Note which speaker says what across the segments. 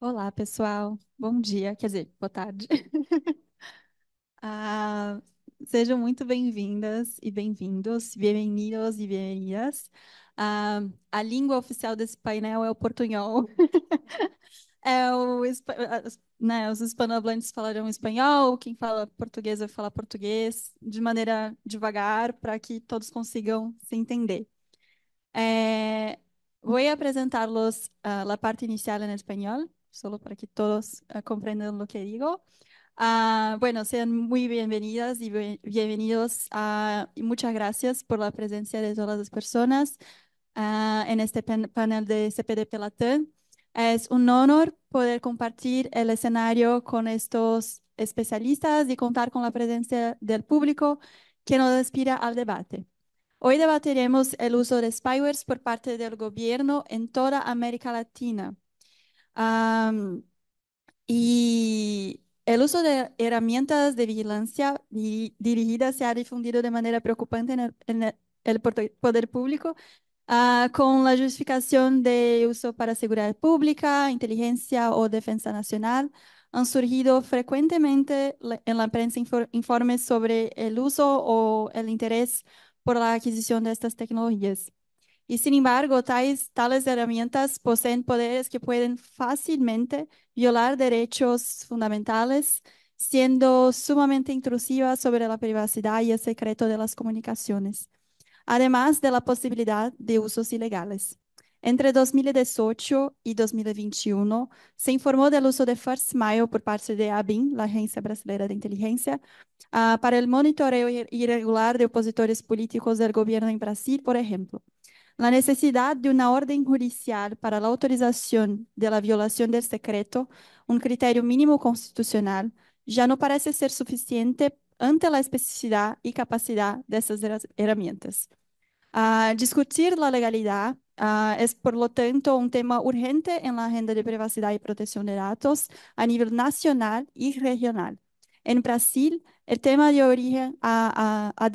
Speaker 1: Olá, pessoal. Bom dia, quer dizer, boa tarde.
Speaker 2: Ah, sejam muito bem-vindas e bem-vindos, bem-vindos e bem-vindas. Ah, a língua oficial desse painel é o portunhol. é o, né, os hispanohablantes falarão espanhol, quem fala português vai falar português, de maneira devagar, para que todos consigam se entender. Eh, é, voy a presentarlos uh, ah, parte inicial em espanhol. solo para que todos ah, comprendan lo que digo. Ah, bueno, sean muy bienvenidas y bienvenidos a y muchas gracias por la presencia de todas las personas ah, en este panel de cpd Latin. Es un honor poder compartir el escenario con estos especialistas y contar con la presencia del público que nos inspira al debate. Hoy debatiremos el uso de spywares por parte del gobierno en toda América Latina y el uso de herramientas de vigilancia dirigidas se ha difundido de manera preocupante en el, poder público ah, con la justificación de uso para seguridad pública, inteligencia o defensa nacional. Han surgido frecuentemente en la prensa informes sobre el uso o el interés por la adquisición de estas tecnologías. Y sin embargo, tales, herramientas poseen poderes que pueden fácilmente violar derechos fundamentales, siendo sumamente intrusivas sobre la privacidad y el secreto de las comunicaciones, además de la posibilidad de usos ilegales. Entre 2018 y 2021, se informó del uso de First Mile por parte de ABIN, la Agencia brasileña de Inteligencia, ah, para el monitoreo irregular de opositores políticos del gobierno en Brasil, por ejemplo la necesidad de una orden judicial para la autorización de la violación del secreto, un criterio mínimo constitucional, ya no parece ser suficiente ante la especificidad y capacidad de estas herramientas. Ah, discutir la legalidad ah, es, por lo tanto, un tema urgente en la agenda de privacidad y protección de datos a nivel nacional y regional. En Brasil, el tema de origen a, a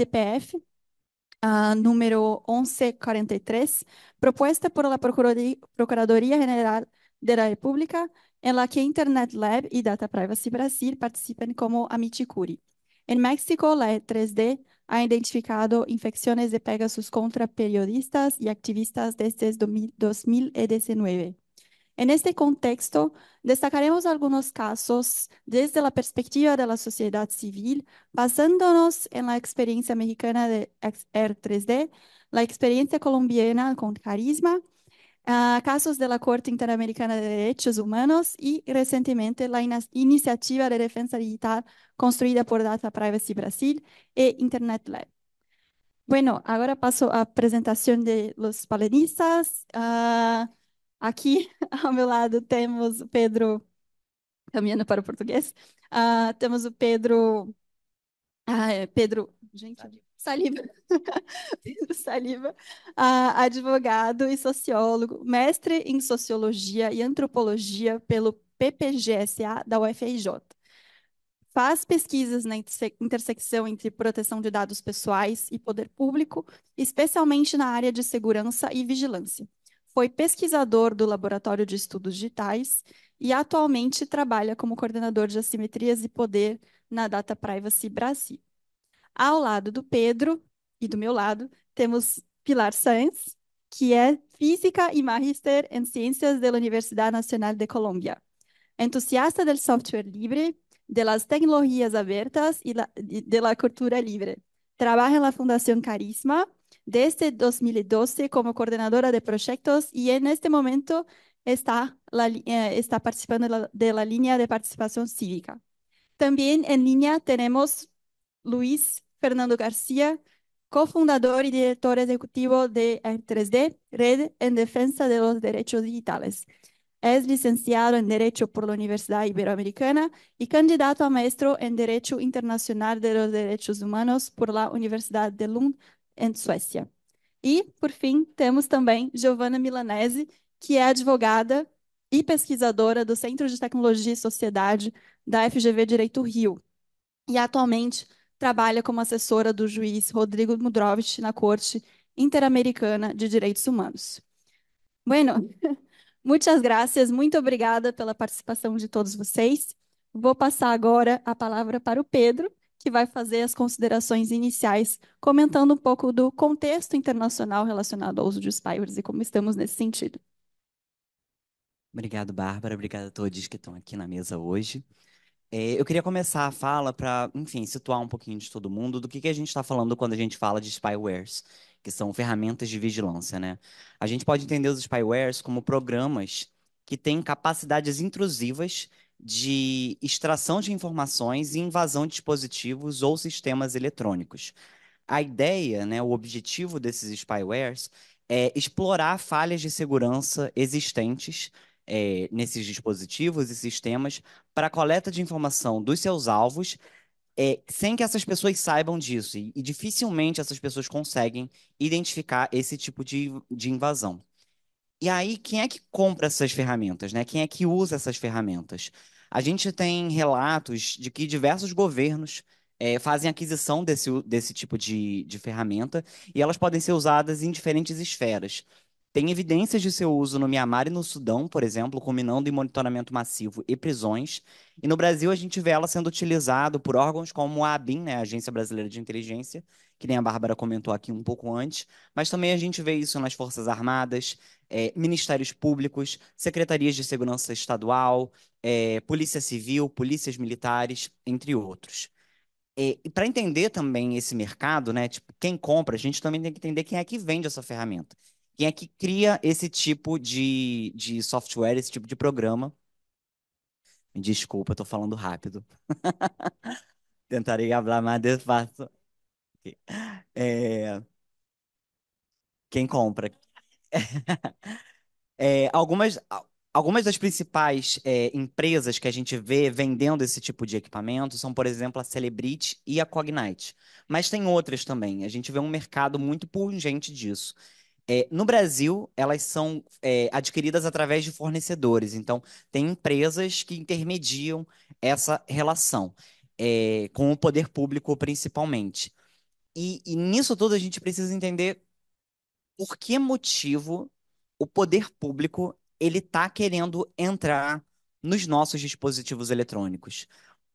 Speaker 2: Ah, número 1143, propuesta por la Procuraduría, General de la República, en la que Internet Lab y Data Privacy Brasil participen como amici curi. En México, la E3D ha identificado infecciones de Pegasus contra periodistas y activistas desde 2019. En este contexto, destacaremos algunos casos desde la perspectiva de la sociedad civil, basándonos en la experiencia mexicana de R3D, la experiencia colombiana con carisma, ah, casos de la Corte Interamericana de Derechos Humanos y recientemente la iniciativa de defensa digital construida por Data Privacy Brasil e Internet Lab. Bueno, ahora paso a presentación de los palenistas. Ah, Aqui ao meu lado temos o Pedro, caminhando para o português, uh, temos o Pedro, ah, é, Pedro, gente, Saliva, Pedro Saliva, uh, advogado e sociólogo, mestre em Sociologia e Antropologia pelo PPGSA da UFRJ. Faz pesquisas na intersecção entre proteção de dados pessoais e poder público, especialmente na área de segurança e vigilância foi pesquisador do Laboratório de Estudos Digitais e atualmente trabalha como coordenador de assimetrias e poder na Data Privacy Brasil. Ao lado do Pedro e do meu lado, temos Pilar Sanz, que é física e magíster em ciências da Universidade Nacional de Colômbia. Entusiasta do software livre, das tecnologias abertas e da cultura livre. Trabalha na Fundação Carisma desde 2012 este como coordinadora de proyectos y en este momento está, eh, está participando de la, línea de participación cívica. También en línea tenemos Luis Fernando García, cofundador y director ejecutivo de 3 d Red en Defensa de los Derechos Digitales. Es licenciado en Derecho por la Universidad Iberoamericana y candidato a maestro en Derecho Internacional de los Derechos Humanos por la Universidad de Lund and Suécia. E, por fim, temos também Giovanna Milanese, que é advogada e pesquisadora do Centro de Tecnologia e Sociedade da FGV Direito Rio. E atualmente trabalha como assessora do juiz Rodrigo Mudrovich na Corte Interamericana de Direitos Humanos. Bueno, muitas graças, muito obrigada pela participação de todos vocês. Vou passar agora a palavra para o Pedro, que vai fazer as considerações iniciais, comentando um pouco do contexto internacional relacionado ao uso de spywares e como estamos nesse sentido.
Speaker 3: Obrigado, Bárbara. Obrigado a todos que estão aqui na mesa hoje. É, eu queria começar a fala para, enfim, situar um pouquinho de todo mundo do que, que a gente está falando quando a gente fala de spywares, que são ferramentas de vigilância, né? A gente pode entender os spywares como programas que têm capacidades intrusivas de extração de informações e invasão de dispositivos ou sistemas eletrônicos. A ideia, né, o objetivo desses spywares é explorar falhas de segurança existentes é, nesses dispositivos e sistemas para coleta de informação dos seus alvos é, sem que essas pessoas saibam disso. E, e, dificilmente essas pessoas conseguem identificar esse tipo de, de invasão. E aí, quem é que compra essas ferramentas, né? Quem é que usa essas ferramentas? A gente tem relatos de que diversos governos é, fazem aquisição desse, desse tipo de, de ferramenta e elas podem ser usadas em diferentes esferas. Tem evidências de seu uso no Mianmar e no Sudão, por exemplo, culminando em monitoramento massivo e prisões. E no Brasil, a gente vê ela sendo utilizada por órgãos como a ABIN, né, a Agência Brasileira de Inteligência, que nem a Bárbara comentou aqui um pouco antes, mas também a gente vê isso nas Forças Armadas, é, Ministérios Públicos, Secretarias de Segurança Estadual, é, Polícia Civil, Polícias Militares, entre outros. É, e para entender também esse mercado, né, tipo, quem compra, a gente também tem que entender quem é que vende essa ferramenta, quem é que cria esse tipo de, de software, esse tipo de programa. Desculpa, estou falando rápido. Tentarei falar mais depressa. É, Quem compra? É, algumas, algumas das principais é, empresas que a gente vê vendendo esse tipo de equipamento são, por exemplo, a Celebrite e a Cognite. Mas tem outras também. A gente vê um mercado muito pungente disso. É, no Brasil, elas são é, adquiridas através de fornecedores. Então, tem empresas que intermediam essa relação, é, com o poder público principalmente. E, e nisso tudo a gente precisa entender por que motivo o poder público ele está querendo entrar nos nossos dispositivos eletrônicos.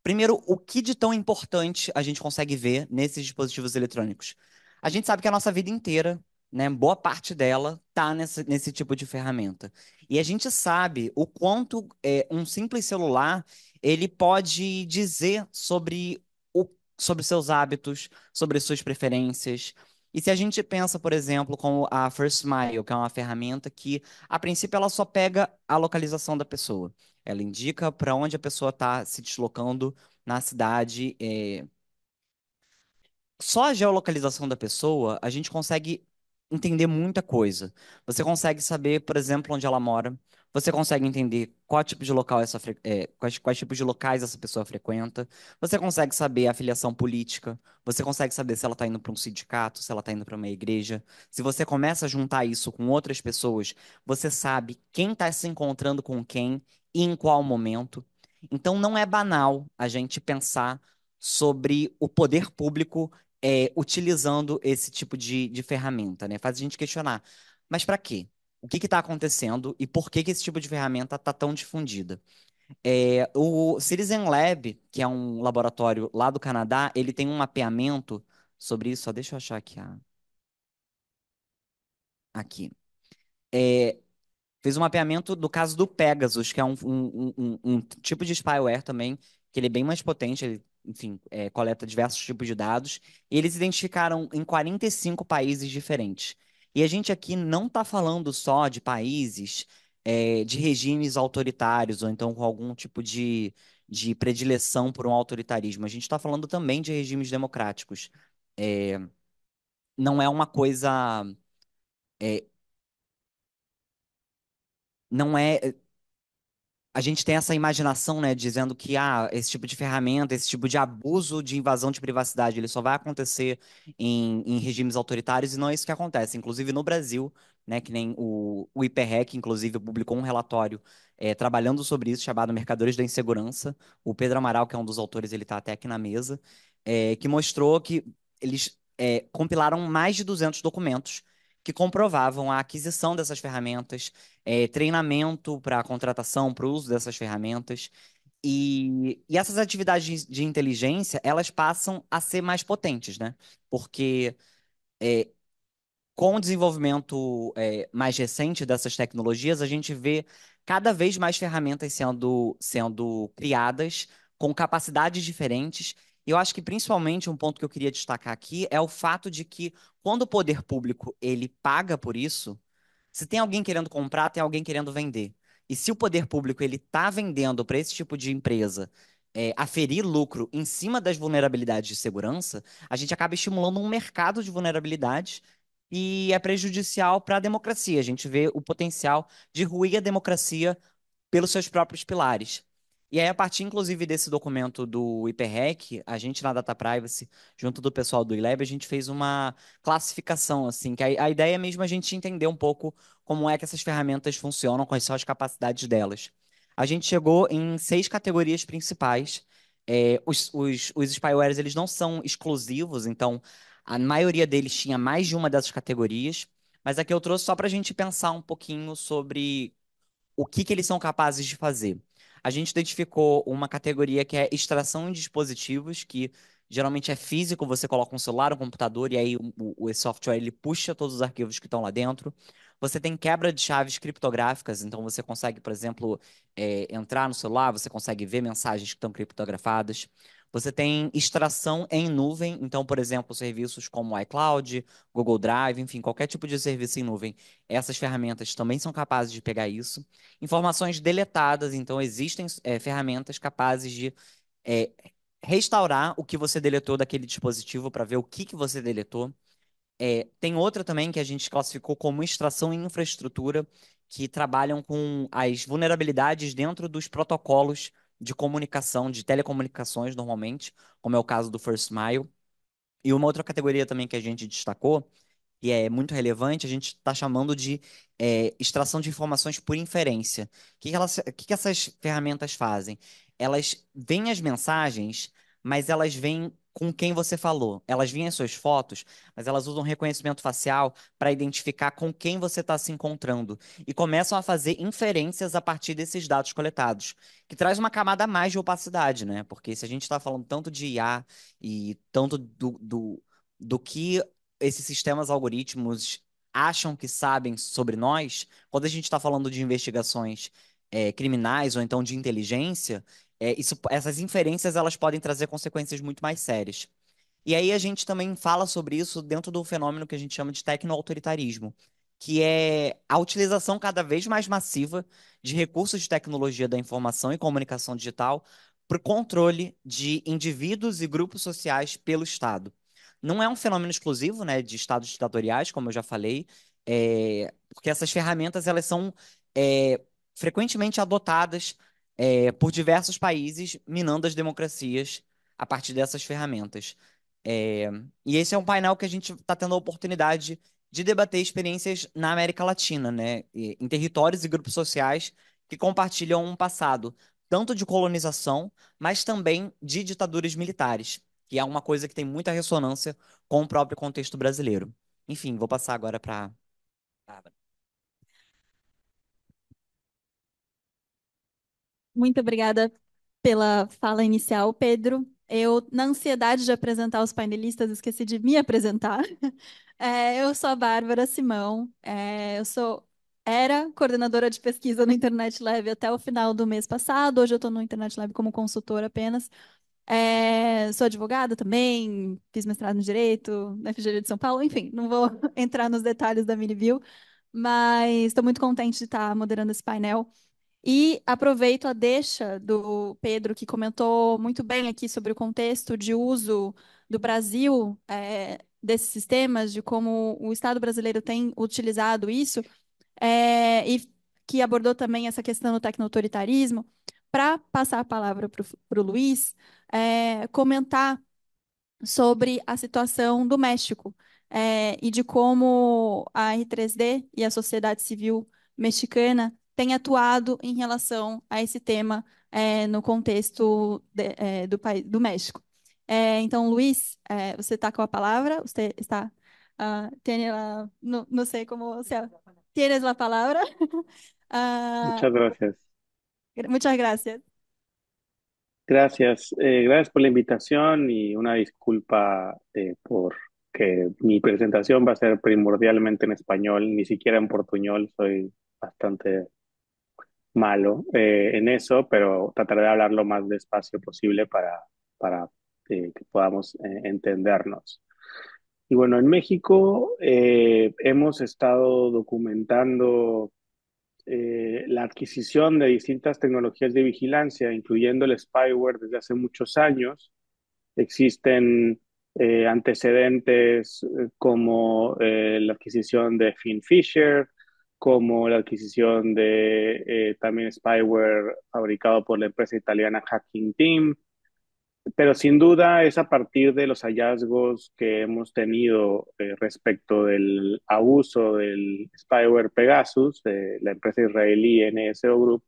Speaker 3: Primeiro, o que de tão importante a gente consegue ver nesses dispositivos eletrônicos? A gente sabe que a nossa vida inteira, né, boa parte dela, está nesse tipo de ferramenta. E a gente sabe o quanto é, um simples celular ele pode dizer sobre sobre seus hábitos, sobre suas preferências. E se a gente pensa, por exemplo, com a First Mile, que é uma ferramenta que, a princípio, ela só pega a localização da pessoa. Ela indica para onde a pessoa está se deslocando na cidade. É... Só a geolocalização da pessoa, a gente consegue entender muita coisa. Você consegue saber, por exemplo, onde ela mora. Você consegue entender qual tipo de local essa fre... é, quais, quais tipos de locais essa pessoa frequenta. Você consegue saber a filiação política. Você consegue saber se ela está indo para um sindicato, se ela está indo para uma igreja. Se você começa a juntar isso com outras pessoas, você sabe quem está se encontrando com quem e em qual momento. Então não é banal a gente pensar sobre o poder público é, utilizando esse tipo de, de ferramenta, né? Faz a gente questionar, mas para quê? O que está acontecendo e por que, que esse tipo de ferramenta está tão difundida? É, o Citizen Lab, que é um laboratório lá do Canadá, ele tem um mapeamento sobre isso. Só deixa eu achar aqui. A... Aqui. É, fez um mapeamento do caso do Pegasus, que é um, um, um, um tipo de spyware também, que ele é bem mais potente, ele enfim, é, coleta diversos tipos de dados. eles identificaram em 45 países diferentes. E a gente aqui não está falando só de países é, de regimes autoritários ou então com algum tipo de, de predileção por um autoritarismo. A gente está falando também de regimes democráticos. É, não é uma coisa. É, não é a gente tem essa imaginação, né, dizendo que ah, esse tipo de ferramenta, esse tipo de abuso de invasão de privacidade, ele só vai acontecer em, em regimes autoritários e não é isso que acontece. Inclusive no Brasil, né, que nem o, o IPREC, inclusive, publicou um relatório é, trabalhando sobre isso, chamado Mercadores da Insegurança. O Pedro Amaral, que é um dos autores, ele está até aqui na mesa, é, que mostrou que eles é, compilaram mais de 200 documentos que comprovavam a aquisição dessas ferramentas, é, treinamento para a contratação, para o uso dessas ferramentas. E, e essas atividades de, de, inteligência, elas passam a ser mais potentes, né? Porque é, com o desenvolvimento é, mais recente dessas tecnologias, a gente vê cada vez mais ferramentas sendo, sendo criadas com capacidades diferentes e eu acho que principalmente um ponto que eu queria destacar aqui é o fato de que quando o poder público ele paga por isso, se tem alguém querendo comprar, tem alguém querendo vender. E se o poder público ele está vendendo para esse tipo de empresa é, aferir lucro em cima das vulnerabilidades de segurança, a gente acaba estimulando um mercado de vulnerabilidades e é prejudicial para a democracia. A gente vê o potencial de ruir a democracia pelos seus próprios pilares. E aí, a partir, inclusive, desse documento do IPREC, a gente na Data Privacy, junto do pessoal do ILAB, a gente fez uma classificação, assim, que a, a ideia é mesmo a gente entender um pouco como é que essas ferramentas funcionam, quais são as capacidades delas. A gente chegou em seis categorias principais. É, os, os, os spywares, eles não são exclusivos, então a maioria deles tinha mais de uma dessas categorias, mas aqui eu trouxe só para a gente pensar um pouquinho sobre o que, que eles são capazes de fazer a gente identificou uma categoria que é extração de dispositivos, que geralmente é físico, você coloca um celular, um computador, e aí o, o software ele puxa todos os arquivos que estão lá dentro. Você tem quebra de chaves criptográficas, então você consegue, por exemplo, é, entrar no celular, você consegue ver mensagens que estão criptografadas. Você tem extração em nuvem, então, por exemplo, serviços como iCloud, Google Drive, enfim, qualquer tipo de serviço em nuvem. Essas ferramentas também são capazes de pegar isso. Informações deletadas, então, existem é, ferramentas capazes de é, restaurar o que você deletou daquele dispositivo para ver o que, que você deletou. É, tem outra também que a gente classificou como extração em infraestrutura, que trabalham com as vulnerabilidades dentro dos protocolos de comunicação, de telecomunicações, normalmente, como é o caso do First Mile. E uma outra categoria também que a gente destacou, e é muito relevante, a gente está chamando de é, extração de informações por inferência. O que, elas, o que essas ferramentas fazem? Elas veem as mensagens, mas elas veem com quem você falou. Elas vêm as suas fotos, mas elas usam reconhecimento facial para identificar com quem você está se encontrando e começam a fazer inferências a partir desses dados coletados, que traz uma camada a mais de opacidade, né? Porque se a gente está falando tanto de IA e tanto do, do, do que esses sistemas algoritmos acham que sabem sobre nós, quando a gente está falando de investigações é, criminais ou então de inteligência, é, isso, essas inferências elas podem trazer consequências muito mais sérias. E aí a gente também fala sobre isso dentro do fenômeno que a gente chama de tecnoautoritarismo, que é a utilização cada vez mais massiva de recursos de tecnologia da informação e comunicação digital para o controle de indivíduos e grupos sociais pelo Estado. Não é um fenômeno exclusivo né, de estados ditatoriais, como eu já falei, é, porque essas ferramentas elas são é, frequentemente adotadas é, por diversos países, minando as democracias a partir dessas ferramentas. É, e esse é um painel que a gente está tendo a oportunidade de debater experiências na América Latina, né? em territórios e grupos sociais que compartilham um passado tanto de colonização, mas também de ditaduras militares, que é uma coisa que tem muita ressonância com o próprio contexto brasileiro. Enfim, vou passar agora para a Bárbara.
Speaker 2: Muito obrigada pela fala inicial, Pedro. Eu, na ansiedade de apresentar os painelistas, esqueci de me apresentar. É, eu sou a Bárbara Simão, é, eu sou era coordenadora de pesquisa no Internet Lab até o final do mês passado. Hoje eu estou no Internet Lab como consultora apenas. É, sou advogada também, fiz mestrado em Direito na FGV de São Paulo. Enfim, não vou entrar nos detalhes da Miniview, mas estou muito contente de estar moderando esse painel. E aproveito a deixa do Pedro, que comentou muito bem aqui sobre o contexto de uso do Brasil é, desses sistemas, de como o Estado brasileiro tem utilizado isso, é, e que abordou também essa questão do tecno-autoritarismo, para passar a palavra para o Luiz, é, comentar sobre a situação do México é, e de como a R3D e a sociedade civil mexicana tem atuado em relação a esse tema é, no contexto de, é, do, país, do México. É, então, Luiz, você está com a palavra? Você está. Uh, tiene la, no, no, sé cómo Tienes a palavra? uh, ah, muchas gracias. Muchas gracias.
Speaker 1: Gracias. Eh, gracias por la invitación y una disculpa eh, por que mi presentación va a ser primordialmente en español, ni siquiera en portuñol. Soy bastante malo eh, en eso, pero trataré de hablar lo más despacio posible para, eh, que podamos eh, entendernos. Y bueno, en México hemos estado documentando la adquisición de distintas tecnologías de vigilancia, incluyendo el spyware desde hace muchos años. Existen antecedentes como la adquisición de Fisher como la adquisición de eh, también spyware fabricado por la empresa italiana Hacking Team. Pero sin duda es a partir de los hallazgos que hemos tenido eh, respecto del abuso del spyware Pegasus, de la empresa israelí NSO Group,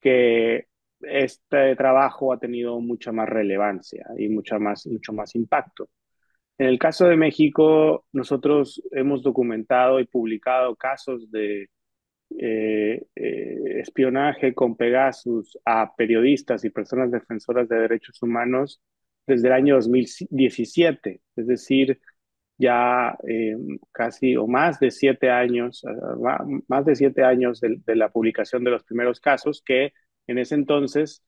Speaker 1: que este trabajo ha tenido mucha más relevancia y mucha más, mucho más impacto. En el caso de México, nosotros hemos documentado y publicado casos de eh, eh, espionaje con Pegasus a periodistas y personas defensoras de derechos humanos desde el año 2017, es decir, ya eh, casi o más de siete años, más de siete años de, la publicación de los primeros casos que en ese entonces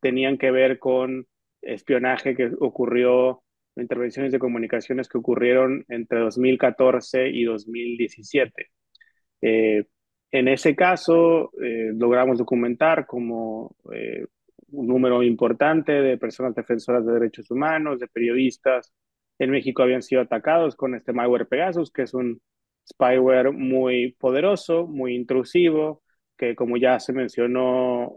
Speaker 1: tenían que ver con espionaje que ocurrió intervenciones de comunicaciones que ocurrieron entre 2014 y 2017. Eh, en ese caso, eh, logramos documentar como eh, un número importante de personas defensoras de derechos humanos, de periodistas. En México habían sido atacados con este malware Pegasus, que es un spyware muy poderoso, muy intrusivo, que como ya se mencionó,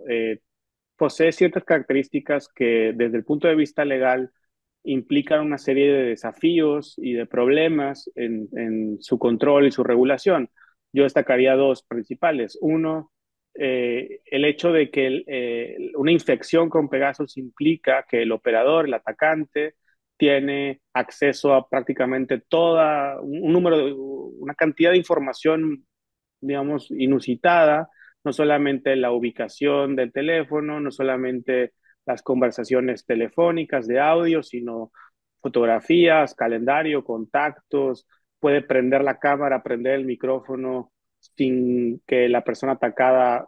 Speaker 1: posee ciertas características que desde el punto de vista legal implican una serie de desafíos y de problemas en, su control y su regulación. Yo destacaría dos principales. Uno, eh, el hecho de que eh, una infección con Pegasus implica que el operador, el atacante, tiene acceso a prácticamente toda un número una cantidad de información, digamos, inusitada, no solamente la ubicación del teléfono, no solamente las conversaciones telefónicas de audio, sino fotografías, calendario, contactos, puede prender la cámara, prender el micrófono sin que la persona atacada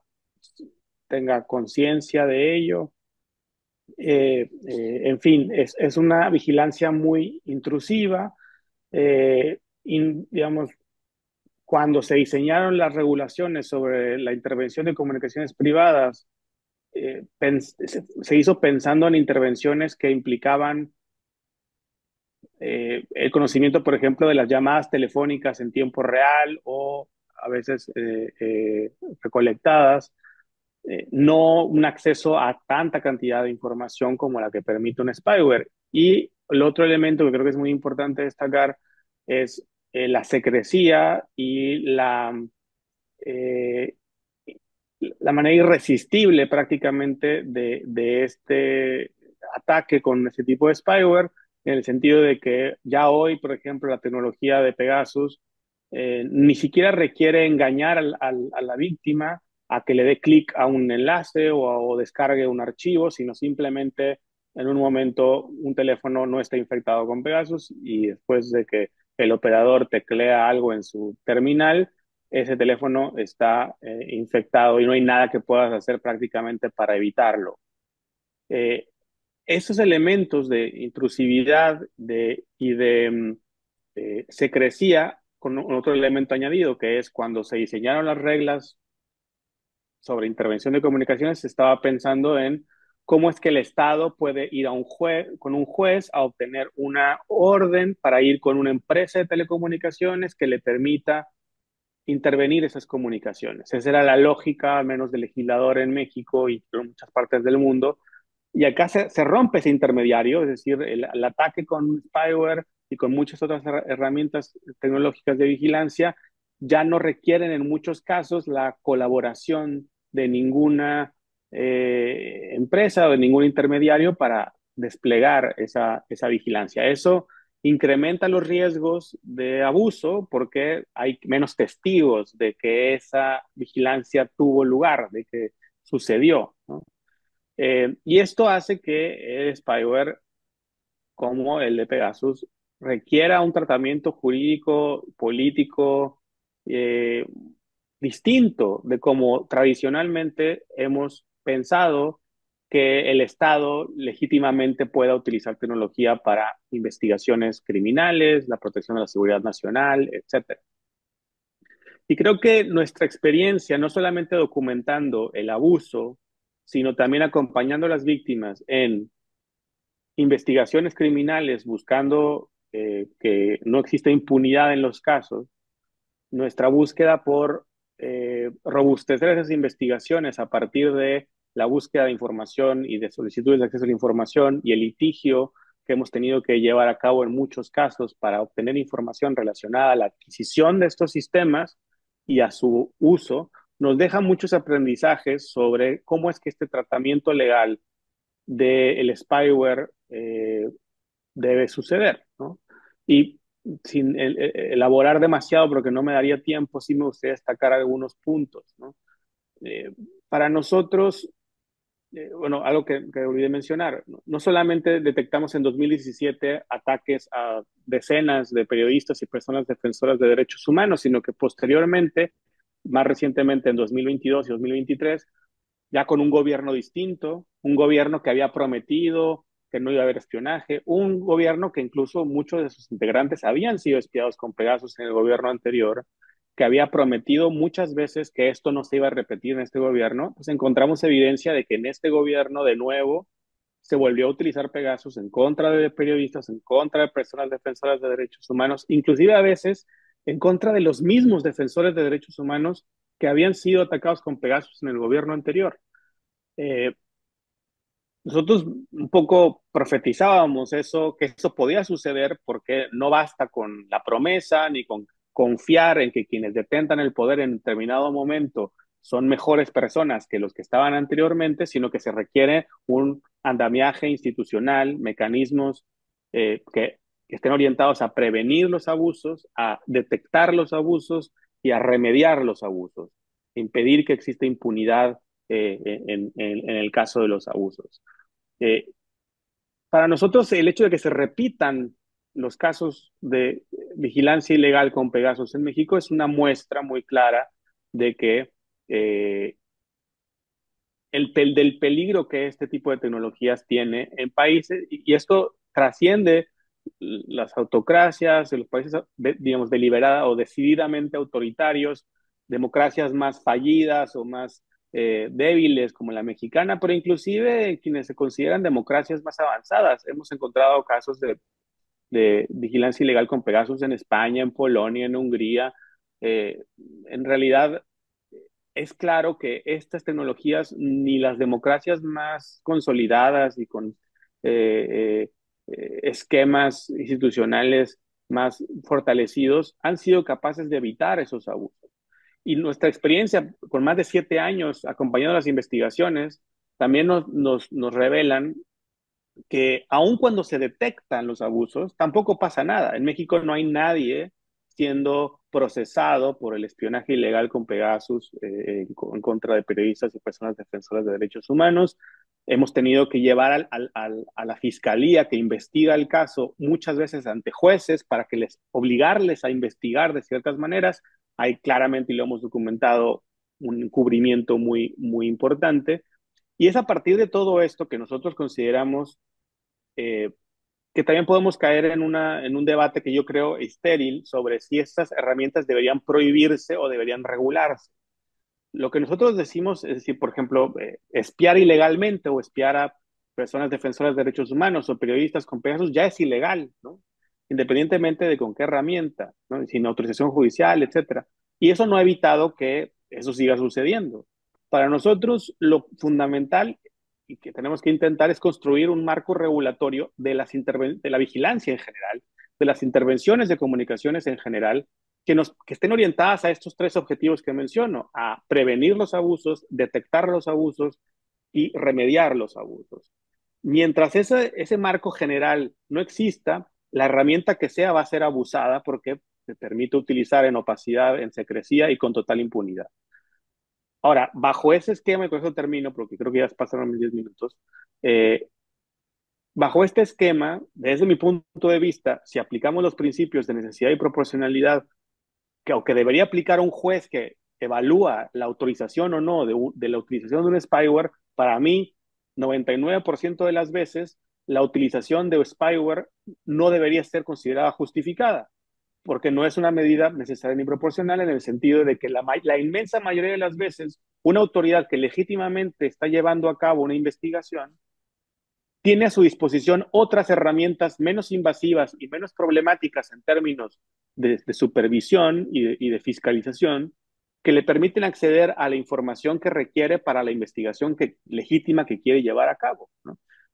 Speaker 1: tenga conciencia de ello. Eh, eh, en fin, es, una vigilancia muy intrusiva. Eh, digamos, cuando se diseñaron las regulaciones sobre la intervención de comunicaciones privadas eh, se hizo pensando en intervenciones que implicaban eh, el conocimiento, por ejemplo, de las llamadas telefónicas en tiempo real o a veces eh, recolectadas, no un acceso a tanta cantidad de información como la que permite un spyware. Y el otro elemento que creo que es muy importante destacar es la secrecía y la la manera irresistible prácticamente de, este ataque con ese tipo de spyware, en el sentido de que ya hoy, por ejemplo, la tecnología de Pegasus eh, ni siquiera requiere engañar a la víctima a que le dé clic a un enlace o, o descargue un archivo, sino simplemente en un momento un teléfono no está infectado con Pegasus y después de que el operador teclea algo en su terminal, ese teléfono está eh, infectado y no hay nada que puedas hacer prácticamente para evitarlo. Eh, esos elementos de intrusividad de, y de mm, secrecía con otro elemento añadido, que es cuando se diseñaron las reglas sobre intervención de comunicaciones, se estaba pensando en cómo es que el Estado puede ir a un juez, con un juez a obtener una orden para ir con una empresa de telecomunicaciones que le permita intervenir esas comunicaciones. Esa era la lógica, al menos del legislador en México y en muchas partes del mundo. Y acá se, rompe ese intermediario, es decir, el, ataque con spyware y con muchas otras herramientas tecnológicas de vigilancia ya no requieren en muchos casos la colaboración de ninguna eh, empresa o de ningún intermediario para desplegar esa, esa vigilancia. Eso incrementa los riesgos de abuso porque hay menos testigos de que esa vigilancia tuvo lugar, de que sucedió. Eh, y esto hace que el spyware, como el de Pegasus, requiera un tratamiento jurídico, político, eh, distinto de como tradicionalmente hemos pensado que el Estado legítimamente pueda utilizar tecnología para investigaciones criminales, la protección de la seguridad nacional, etc. Y creo que nuestra experiencia, no solamente documentando el abuso, sino también acompañando a las víctimas en investigaciones criminales, buscando eh, que no exista impunidad en los casos, nuestra búsqueda por eh, robustecer esas investigaciones a partir de la búsqueda de información y de solicitudes de acceso a la información y el litigio que hemos tenido que llevar a cabo en muchos casos para obtener información relacionada a la adquisición de estos sistemas y a su uso, nos deja muchos aprendizajes sobre cómo es que este tratamiento legal del spyware eh, debe suceder. ¿no? Y sin e-, e-, e-, elaborar demasiado, porque no me daría tiempo, sí me gustaría destacar algunos puntos. ¿no? Eh, para nosotros, eh, bueno, algo que, que, olvidé mencionar, no solamente detectamos en 2017 ataques a decenas de periodistas y personas defensoras de derechos humanos, sino que posteriormente, más recientemente en 2022 y 2023, ya con un gobierno distinto, un gobierno que había prometido que no iba a haber espionaje, un gobierno que incluso muchos de sus integrantes habían sido espiados con pegasos en el gobierno anterior, que había prometido muchas veces que esto no se iba a repetir en este gobierno, pues encontramos evidencia de que en este gobierno de nuevo se volvió a utilizar Pegasus en contra de periodistas, en contra de personas defensoras de derechos humanos, inclusive a veces en contra de los mismos defensores de derechos humanos que habían sido atacados con Pegasus en el gobierno anterior. Eh, nosotros un poco profetizábamos eso, que eso podía suceder porque no basta con la promesa ni con confiar en que quienes detentan el poder en determinado momento son mejores personas que los que estaban anteriormente, sino que se requiere un andamiaje institucional, mecanismos eh, que estén orientados a prevenir los abusos, a detectar los abusos y a remediar los abusos, impedir que exista impunidad eh, eh, en, el caso de los abusos. para nosotros el hecho de que se repitan los casos de vigilancia ilegal con Pegasus en México es una muestra muy clara de que eh, el, del peligro que este tipo de tecnologías tiene en países, y esto trasciende las autocracias, en los países, digamos, deliberada o decididamente autoritarios, democracias más fallidas o más eh, débiles como la mexicana, pero inclusive quienes se consideran democracias más avanzadas. Hemos encontrado casos de de vigilancia ilegal con Pegasus en España, en Polonia, en Hungría. Eh, en realidad, es claro que estas tecnologías ni las democracias más consolidadas y con eh, eh, esquemas institucionales más fortalecidos han sido capaces de evitar esos abusos. Y nuestra experiencia con más de siete años acompañando las investigaciones también nos, nos, nos revelan que aun cuando se detectan los abusos, tampoco pasa nada. En México no hay nadie siendo procesado por el espionaje ilegal con Pegasus eh, en, contra de periodistas y personas defensoras de derechos humanos. Hemos tenido que llevar a la fiscalía que investiga el caso muchas veces ante jueces para que les obligarles a investigar de ciertas maneras. Hay claramente, y lo hemos documentado, un encubrimiento muy, muy importante. Y es a partir de todo esto que nosotros consideramos eh, que también podemos caer en, una, en un debate que yo creo estéril sobre si estas herramientas deberían prohibirse o deberían regularse. Lo que nosotros decimos es decir, por ejemplo, eh, espiar ilegalmente o espiar a personas defensoras de derechos humanos o periodistas con Pegasus ya es ilegal, independientemente de con qué herramienta, sin autorización judicial, etcétera. Y eso no ha evitado que eso siga sucediendo. Para nosotros, lo fundamental y que tenemos que intentar es construir un marco regulatorio de, las de la vigilancia en general, de las intervenciones de comunicaciones en general, que, nos, que estén orientadas a estos tres objetivos que menciono, a prevenir los abusos, detectar los abusos y remediar los abusos. Mientras ese, ese marco general no exista, la herramienta que sea va a ser abusada porque se permite utilizar en opacidad, en secrecía y con total impunidad. Ahora, bajo ese esquema, y con eso termino, porque creo que ya pasaron mis 10 minutos, eh, bajo este esquema, desde mi punto de vista, si aplicamos los principios de necesidad y proporcionalidad, que aunque debería aplicar un juez que evalúa la autorización o no de, de la utilización de un spyware, para mí, 99% de las veces, la utilización de spyware no debería ser considerada justificada porque no es una medida necesaria ni proporcional en el sentido de que la, inmensa mayoría de las veces una autoridad que legítimamente está llevando a cabo una investigación tiene a su disposición otras herramientas menos invasivas y menos problemáticas en términos de, supervisión y de, y de fiscalización que le permiten acceder a la información que requiere para la investigación que, legítima que quiere llevar a cabo.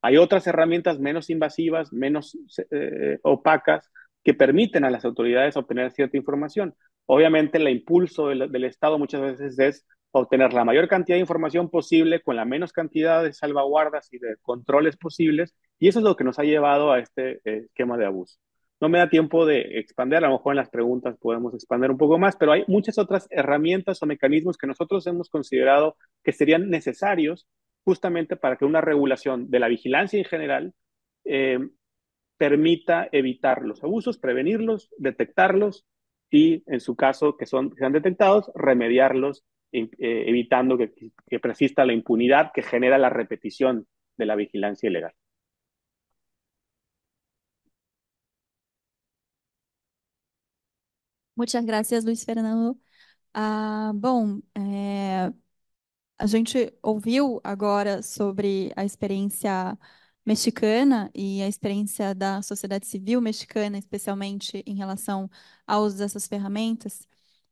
Speaker 1: Hay otras herramientas menos invasivas, menos eh, opacas, que permiten a las autoridades obtener cierta información. Obviamente el impulso del, Estado muchas veces es obtener la mayor cantidad de información posible con la menos cantidad de salvaguardas y de controles posibles, y eso es lo que nos ha llevado a este eh, esquema de abuso. No me da tiempo de expandir, a lo mejor en las preguntas podemos expandir un poco más, pero hay muchas otras herramientas o mecanismos que nosotros hemos considerado que serían necesarios justamente para que una regulación de la vigilancia en general eh, permita evitar los abusos, prevenirlos, detectarlos y, en su caso, que, son, sean detectados, remediarlos, eh, evitando que, persista la impunidad que genera la repetición de la vigilancia ilegal.
Speaker 2: Muchas gracias, Luis Fernando. Ah, bom, eh, a gente ouviu agora sobre a experiência mexicana e a experiência da sociedade civil mexicana, especialmente em relação ao uso dessas ferramentas.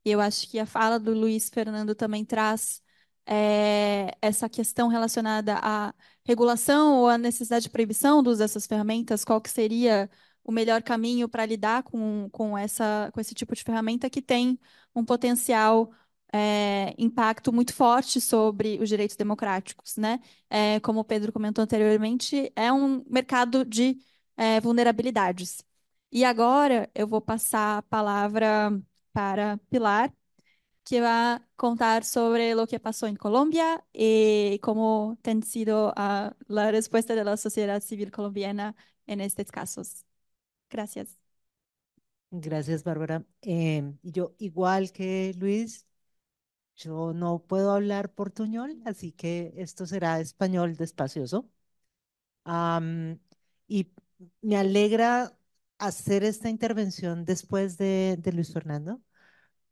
Speaker 2: E eu acho que a fala do Luiz Fernando também traz é, essa questão relacionada à regulação ou à necessidade de proibição do uso dessas ferramentas, qual que seria o melhor caminho para lidar com, com, essa, com esse tipo de ferramenta que tem um potencial é, impacto muito forte sobre os direitos democráticos, né? É, como o Pedro comentou anteriormente, é um mercado de é, vulnerabilidades. E agora eu vou passar a palavra para Pilar, que vai contar sobre o que passou em Colômbia e como tem sido a, a resposta da sociedade civil colombiana em estes casos. Gracias.
Speaker 4: Gracias, Bárbara. Eh, yo, igual que Luis, Yo no puedo hablar portuñol, así que esto será español despacioso. y me alegra hacer esta intervención después de, de Luis Fernando,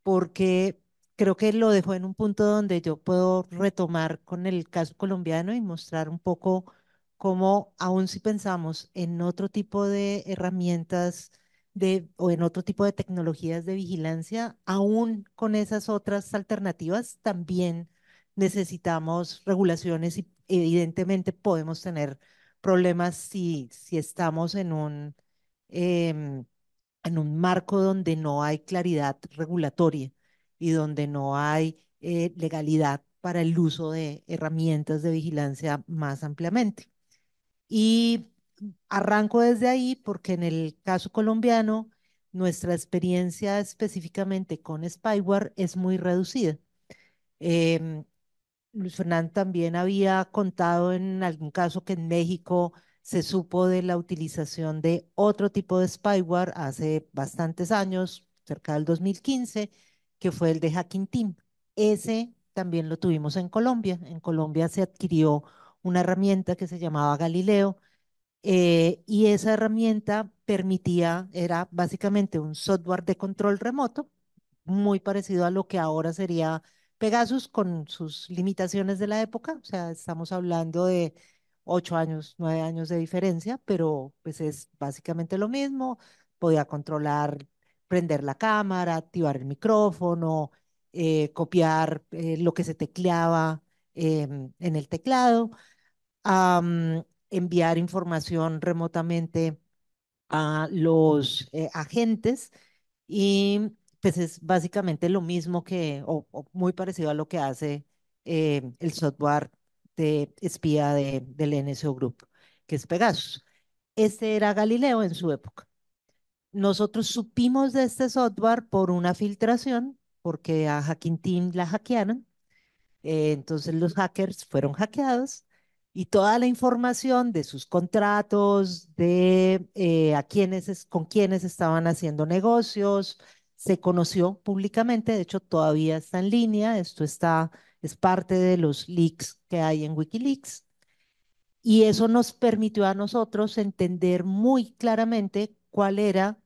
Speaker 4: porque creo que lo dejó en un punto donde yo puedo retomar con el caso colombiano y mostrar un poco cómo, aun si pensamos en otro tipo de herramientas o en otro tipo de tecnologías de vigilancia, aún con esas otras alternativas también necesitamos regulaciones y evidentemente podemos tener problemas si, si estamos en un, em, en un marco donde no hay claridad regulatoria y donde no hay eh, legalidad para el uso de herramientas de vigilancia más ampliamente. Y arranco desde ahí porque en el caso colombiano, nuestra experiencia específicamente con spyware es muy reducida. Em, Luis Fernán también había contado en algún caso que en México se supo de la utilización de otro tipo de spyware hace bastantes años, cerca del 2015, que fue el de Hacking Team. Ese también lo tuvimos en Colombia. En Colombia se adquirió una herramienta que se llamaba Galileo, eh, y esa herramienta permitía, era básicamente un software de control remoto, muy parecido a lo que ahora sería Pegasus con sus limitaciones de la época, o sea, estamos hablando de ocho años, nueve años de diferencia, pero pues es básicamente lo mismo, podía controlar, prender la cámara, activar el micrófono, eh, copiar eh, lo que se tecleaba em, en el teclado enviar información remotamente a los eh, agentes y pues es básicamente lo mismo que, o, muy parecido a lo que hace eh, el software de espía de, del NSO Group, que es Pegasus. Este era Galileo en su época. Nosotros supimos de este software por una filtración, porque a Hacking Team la hackearon. Eh, entonces los hackers fueron hackeados y toda la información de sus contratos, de eh, a con quiénes estaban haciendo negocios, se conoció públicamente, de hecho todavía está en línea, esto está, es parte de los leaks que hay en Wikileaks. Y eso nos permitió a nosotros entender muy claramente cuál era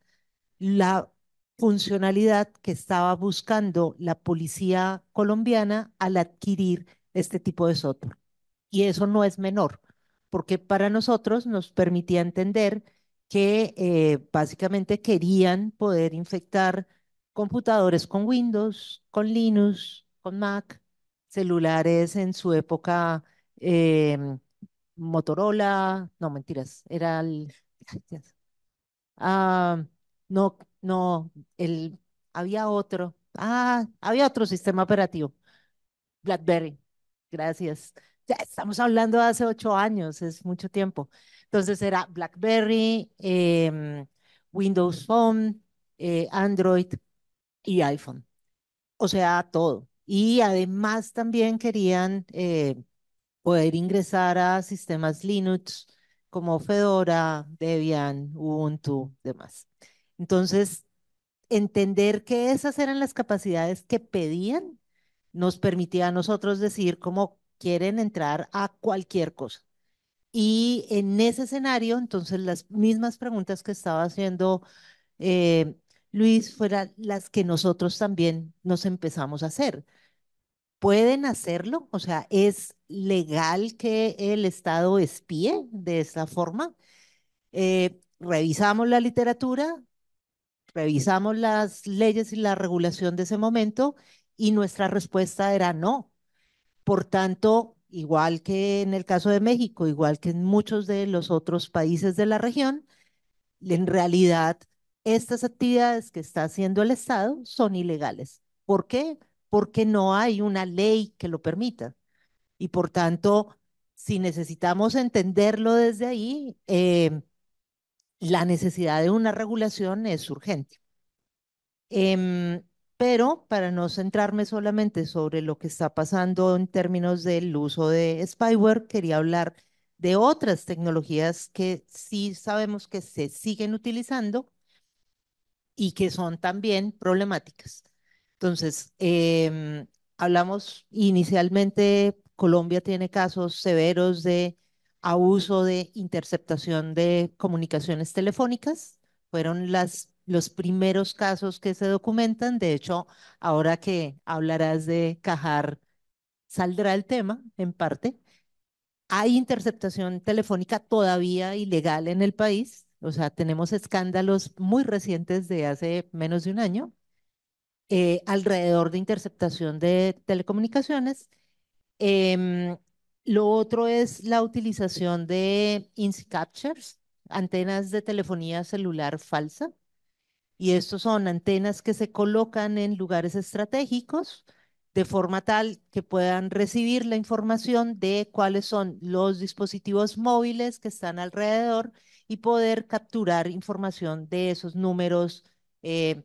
Speaker 4: la funcionalidad que estaba buscando la policía colombiana al adquirir este tipo de software. Y eso no es menor, porque para nosotros nos permitía entender que eh, básicamente querían poder infectar computadores con Windows, con Linux, con Mac, celulares en su época em, Motorola, no mentiras, era el... Ah, no, no, el, había otro, ah, había otro sistema operativo, BlackBerry, gracias estamos hablando de hace ocho años, es mucho tiempo. Entonces era BlackBerry, em, Windows Phone, eh, Android y iPhone. O sea, todo. Y además también querían eh, poder ingresar a sistemas Linux como Fedora, Debian, Ubuntu, demás. Entonces, entender que esas eran las capacidades que pedían nos permitía a nosotros decir como quieren entrar a cualquier cosa. Y en ese escenario, entonces las mismas preguntas que estaba haciendo eh, Luis fueran las que nosotros también nos empezamos a hacer. ¿Pueden hacerlo? O sea, ¿es legal que el Estado espíe de esta forma? Eh, revisamos la literatura, revisamos las leyes y la regulación de ese momento y nuestra respuesta era no, por tanto, igual que en el caso de México, igual que en muchos de los otros países de la región, en realidad estas actividades que está haciendo el Estado son ilegales. ¿Por qué? Porque no hay una ley que lo permita. Y por tanto, si necesitamos entenderlo desde ahí, eh, la necesidad de una regulación es urgente. Em, pero para no centrarme solamente sobre lo que está pasando en términos del uso de spyware, quería hablar de otras tecnologías que sí sabemos que se siguen utilizando y que son también problemáticas. Entonces, em, hablamos inicialmente, Colombia tiene casos severos de abuso de interceptación de comunicaciones telefónicas. Fueron las los primeros casos que se documentan. De hecho, ahora que hablarás de Cajar, saldrá el tema en parte. Hay interceptación telefónica todavía ilegal en el país, o sea, tenemos escándalos muy recientes de hace menos de un año eh, alrededor de interceptación de telecomunicaciones. Em, lo otro es la utilización de captures, antenas de telefonía celular falsa, y estos son antenas que se colocan en lugares estratégicos de forma tal que puedan recibir la información de cuáles son los dispositivos móviles que están alrededor y poder capturar información de esos números. Eh,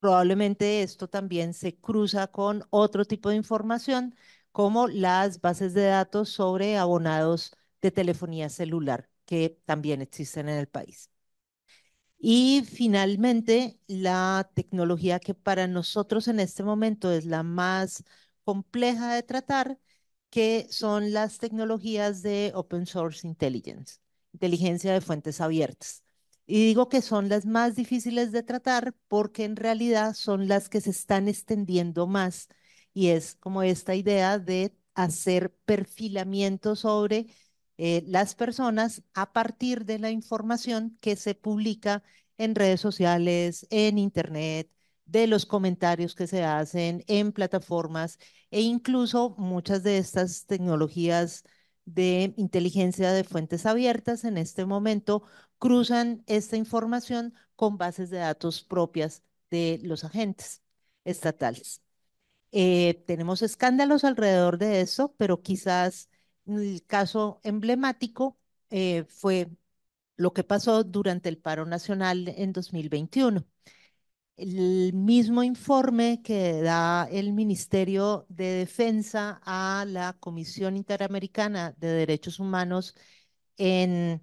Speaker 4: probablemente esto también se cruza con otro tipo de información como las bases de datos sobre abonados de telefonía celular que también existen en el país. Y finalmente, la tecnología que para nosotros en este momento es la más compleja de tratar, que son las tecnologías de Open Source Intelligence, inteligencia de fuentes abiertas. Y digo que son las más difíciles de tratar porque en realidad son las que se están extendiendo más y es como esta idea de hacer perfilamiento sobre eh, las personas a partir de la información que se publica en redes sociales, en Internet, de los comentarios que se hacen en plataformas e incluso muchas de estas tecnologías de inteligencia de fuentes abiertas en este momento cruzan esta información con bases de datos propias de los agentes estatales. Eh, tenemos escándalos alrededor de eso, pero quizás el caso emblemático eh, fue lo que pasó durante el paro nacional en 2021. El mismo informe que da el Ministerio de Defensa a la Comisión Interamericana de Derechos Humanos en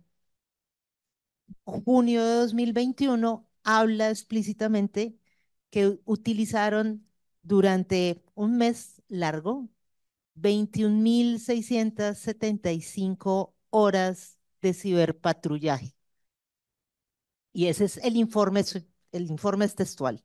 Speaker 4: junio de 2021 habla explícitamente que utilizaron durante un mes largo, 21.675 horas de ciberpatrullaje. Y ese es el informe, el informe es textual.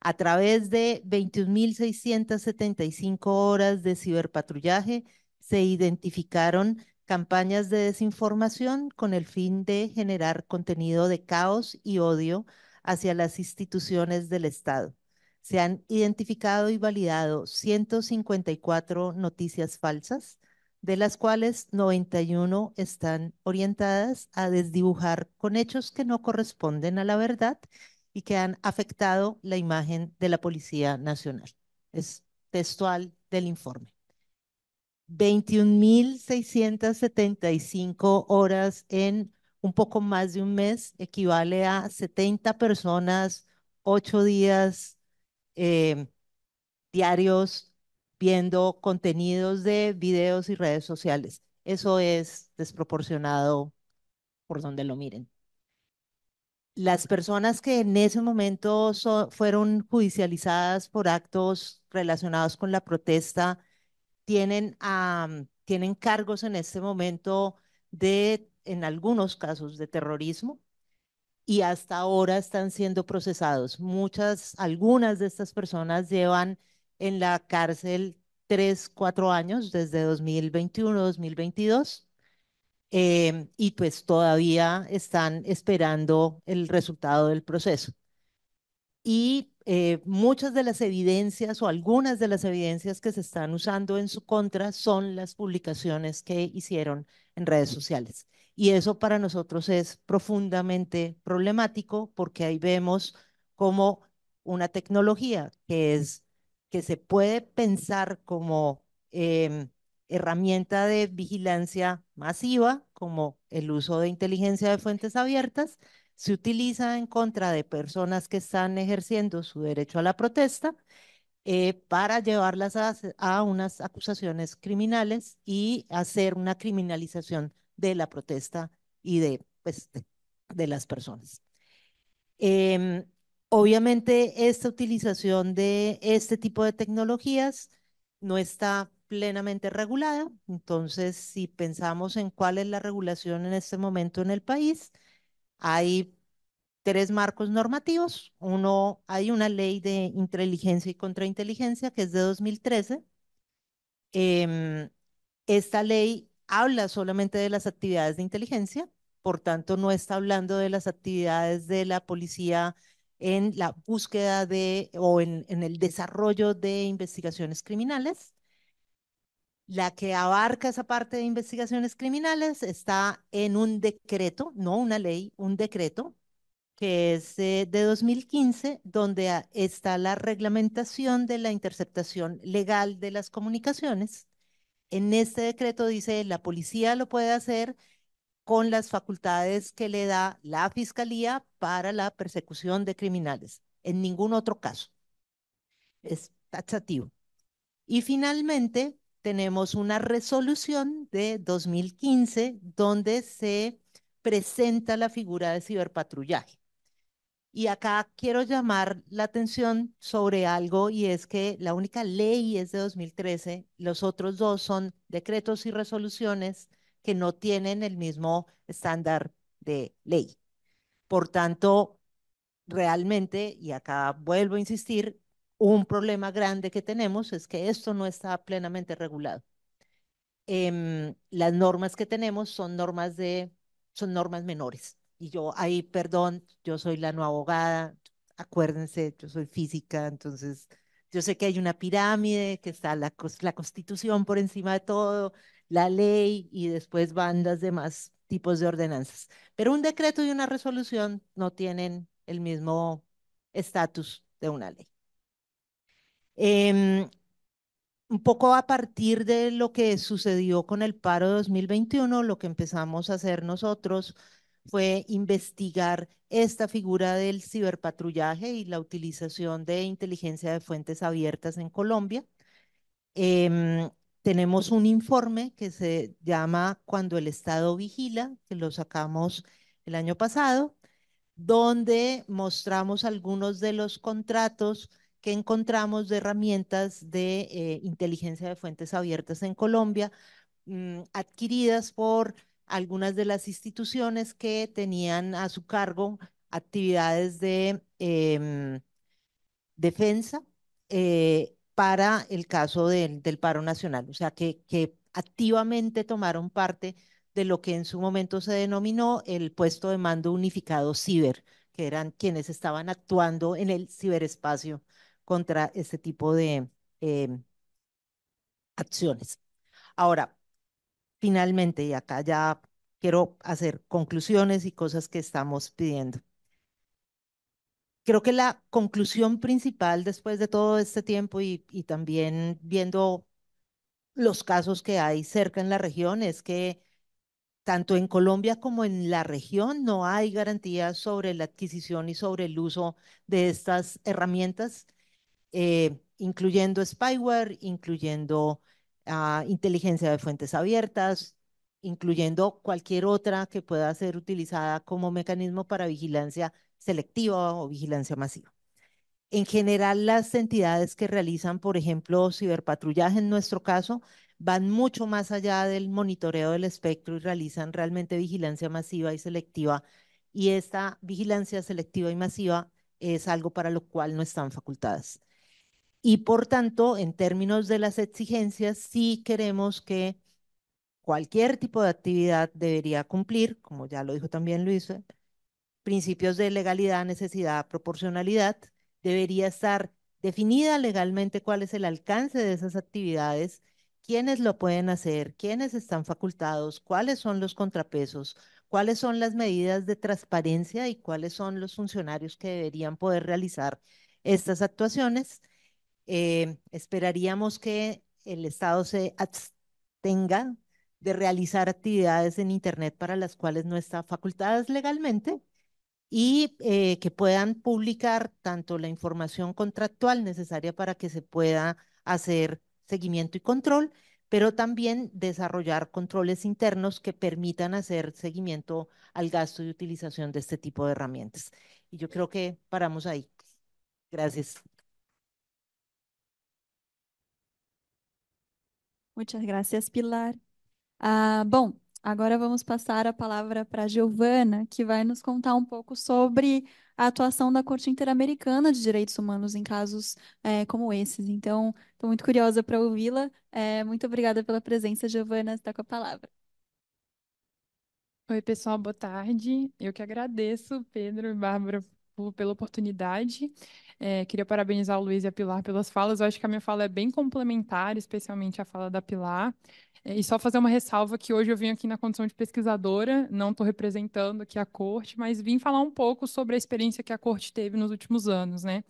Speaker 4: A través de 21.675 horas de ciberpatrullaje se identificaron campañas de desinformación con el fin de generar contenido de caos y odio hacia las instituciones del Estado se han identificado y validado 154 noticias falsas, de las cuales 91 están orientadas a desdibujar con hechos que no corresponden a la verdad y que han afectado la imagen de la Policía Nacional. Es textual del informe. 21.675 horas en un poco más de un mes equivale a 70 personas, 8 días eh, diarios, viendo contenidos de videos y redes sociales. Eso es desproporcionado por donde lo miren. Las personas que en ese momento fueron judicializadas por actos relacionados con la protesta tienen, tienen cargos en este momento de, en algunos casos, de terrorismo, y hasta ahora están siendo procesados. Muchas, algunas de estas personas llevan en la cárcel tres, cuatro años, desde 2021, 2022, em, y pues todavía están esperando el resultado del proceso. Y eh, muchas de las evidencias o algunas de las evidencias que se están usando en su contra son las publicaciones que hicieron en redes sociales. Y eso para nosotros es profundamente problemático porque ahí vemos como una tecnología que es que se puede pensar como em, herramienta de vigilancia masiva, como el uso de inteligencia de fuentes abiertas, se utiliza en contra de personas que están ejerciendo su derecho a la protesta eh, para llevarlas a, a unas acusaciones criminales y hacer una criminalización de la protesta y de, pues, de, las personas. Em, obviamente, esta utilización de este tipo de tecnologías no está plenamente regulada, entonces si pensamos en cuál es la regulación en este momento en el país, hay tres marcos normativos. Uno, hay una ley de inteligencia y contrainteligencia que es de 2013. Em, esta ley habla solamente de las actividades de inteligencia, por tanto no está hablando de las actividades de la policía en la búsqueda de o en, en el desarrollo de investigaciones criminales. La que abarca esa parte de investigaciones criminales está en un decreto, no una ley, un decreto que es eh, de 2015, donde está la reglamentación de la interceptación legal de las comunicaciones en este decreto dice, la policía lo puede hacer con las facultades que le da la Fiscalía para la persecución de criminales. En ningún otro caso. Es taxativo. Y finalmente, tenemos una resolución de 2015 donde se presenta la figura de ciberpatrullaje. Y acá quiero llamar la atención sobre algo y es que la única ley es de 2013, los otros dos son decretos y resoluciones que no tienen el mismo estándar de ley. Por tanto, realmente, y acá vuelvo a insistir, un problema grande que tenemos es que esto no está plenamente regulado. Em, las normas que tenemos son normas de son normas menores. Y yo ahí, perdón, yo soy la no abogada, acuérdense, yo soy física, entonces yo sé que hay una pirámide, que está la, la constitución por encima de todo, la ley y después bandas de más tipos de ordenanzas. Pero un decreto y una resolución no tienen el mismo estatus de una ley. Em, un poco a partir de lo que sucedió con el paro 2021, lo que empezamos a hacer nosotros fue investigar esta figura del ciberpatrullaje y la utilización de inteligencia de fuentes abiertas en Colombia. Em, tenemos un informe que se llama Cuando el Estado vigila, que lo sacamos el año pasado, donde mostramos algunos de los contratos que encontramos de herramientas de eh, inteligencia de fuentes abiertas en Colombia, mm, adquiridas por algunas de las instituciones que tenían a su cargo actividades de em, defensa eh, para el caso del paro nacional, o sea, que, que activamente tomaron parte de lo que en su momento se denominó el puesto de mando unificado ciber, que eran quienes estaban actuando en el ciberespacio contra este tipo de em, acciones. Ahora, finalmente, y acá ya quiero hacer conclusiones y cosas que estamos pidiendo. Creo que la conclusión principal después de todo este tiempo y, también viendo los casos que hay cerca en la región es que tanto en Colombia como en la región no hay garantías sobre la adquisición y sobre el uso de estas herramientas, eh, incluyendo spyware, incluyendo a inteligencia de fuentes abiertas, incluyendo cualquier otra que pueda ser utilizada como mecanismo para vigilancia selectiva o vigilancia masiva. En general, las entidades que realizan, por ejemplo, ciberpatrullaje en nuestro caso, van mucho más allá del monitoreo del espectro y realizan realmente vigilancia masiva y selectiva. Y esta vigilancia selectiva y masiva es algo para lo cual no están facultadas. Y por tanto, en términos de las exigencias, sí queremos que cualquier tipo de actividad debería cumplir, como ya lo dijo también Luis, eh, principios de legalidad, necesidad, proporcionalidad, debería estar definida legalmente cuál es el alcance de esas actividades, quiénes lo pueden hacer, quiénes están facultados, cuáles son los contrapesos, cuáles son las medidas de transparencia y cuáles son los funcionarios que deberían poder realizar estas actuaciones eh, esperaríamos que el Estado se abstenga de realizar actividades en Internet para las cuales no está facultadas legalmente y eh, que puedan publicar tanto la información contractual necesaria para que se pueda hacer seguimiento y control, pero también desarrollar controles internos que permitan hacer seguimiento al gasto y utilización de este tipo de herramientas. Y yo creo que paramos ahí. Gracias.
Speaker 2: Muchas gracias, Pilar. Ah, bom, agora vamos passar a palavra para a Giovana, que vai nos contar um pouco sobre a atuação da Corte Interamericana de Direitos Humanos em casos é, como esses. Então, estou muito curiosa para ouvi-la. É, muito obrigada pela presença, Giovana. Está com a palavra.
Speaker 5: Oi, pessoal, boa tarde. Eu que agradeço, Pedro e Bárbara, pela oportunidade. É, queria parabenizar o Luiz e a Pilar pelas falas. Eu acho que a minha fala é bem complementar, especialmente a fala da Pilar. É, e só fazer uma ressalva que hoje eu vim aqui na condição de pesquisadora, não estou representando aqui a corte, mas vim falar um pouco sobre a experiência que a corte teve nos últimos anos, né?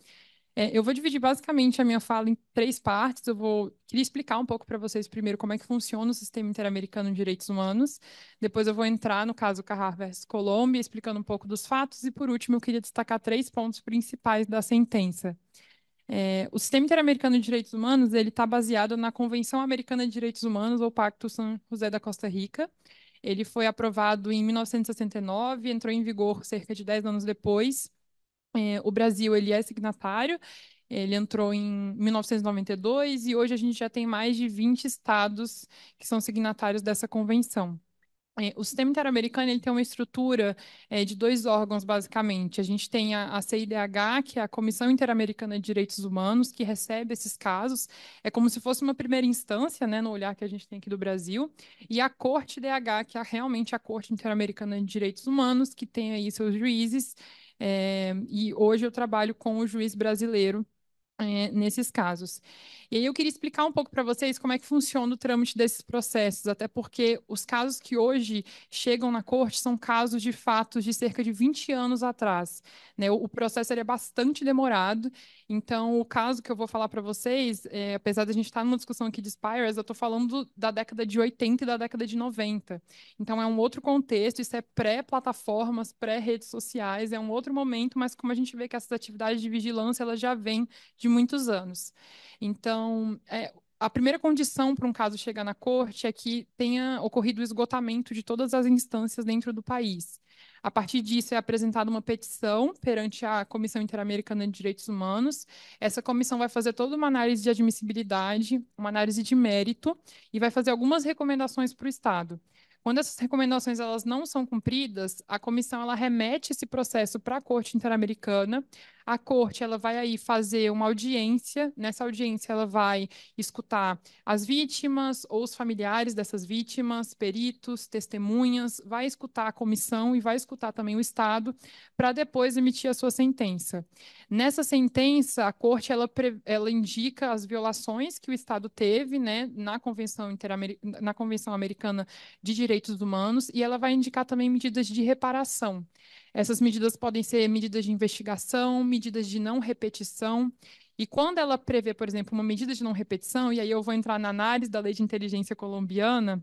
Speaker 5: É, eu vou dividir basicamente a minha fala em três partes. Eu vou queria explicar um pouco para vocês primeiro como é que funciona o sistema interamericano de direitos humanos. Depois eu vou entrar no caso Carrar versus Colômbia, explicando um pouco dos fatos. E por último, eu queria destacar três pontos principais da sentença. É, o sistema interamericano de direitos humanos ele está baseado na Convenção Americana de Direitos Humanos, ou Pacto San José da Costa Rica. Ele foi aprovado em 1969, entrou em vigor cerca de 10 anos depois é, o Brasil ele é signatário, ele entrou em 1992 e hoje a gente já tem mais de 20 estados que são signatários dessa convenção. É, o sistema interamericano ele tem uma estrutura é, de dois órgãos, basicamente. A gente tem a, a, CIDH, que é a Comissão Interamericana de Direitos Humanos, que recebe esses casos. É como se fosse uma primeira instância, né, no olhar que a gente tem aqui do Brasil. E a Corte DH, que é realmente a Corte Interamericana de Direitos Humanos, que tem aí seus juízes é, e hoje eu trabalho com o juiz brasileiro é, nesses casos. E aí eu queria explicar um pouco para vocês como é que funciona o trâmite desses processos, até porque os casos que hoje chegam na corte são casos de fatos de cerca de 20 anos atrás. Né? O, o processo é bastante demorado, então o caso que eu vou falar para vocês, é, apesar da gente estar tá numa discussão aqui de Spires, eu estou falando da década de 80 e da década de 90. Então é um outro contexto, isso é pré-plataformas, pré-redes sociais, é um outro momento, mas como a gente vê que essas atividades de vigilância elas já vêm de muitos anos. Então, é, a primeira condição para um caso chegar na corte é que tenha ocorrido o esgotamento de todas as instâncias dentro do país. A partir disso, é apresentada uma petição perante a Comissão Interamericana de Direitos Humanos. Essa comissão vai fazer toda uma análise de admissibilidade, uma análise de mérito e vai fazer algumas recomendações para o Estado. Quando essas recomendações elas não são cumpridas, a comissão ela remete esse processo para a Corte Interamericana a corte ela vai aí fazer uma audiência. Nessa audiência ela vai escutar as vítimas ou os familiares dessas vítimas, peritos, testemunhas, vai escutar a comissão e vai escutar também o Estado para depois emitir a sua sentença. Nessa sentença a corte ela, ela indica as violações que o Estado teve, né, na Convenção na Convenção Americana de Direitos Humanos e ela vai indicar também medidas de reparação. Essas medidas podem ser medidas de investigação, medidas de não repetição. E quando ela prevê, por exemplo, uma medida de não repetição, e aí eu vou entrar na análise da lei de inteligência colombiana,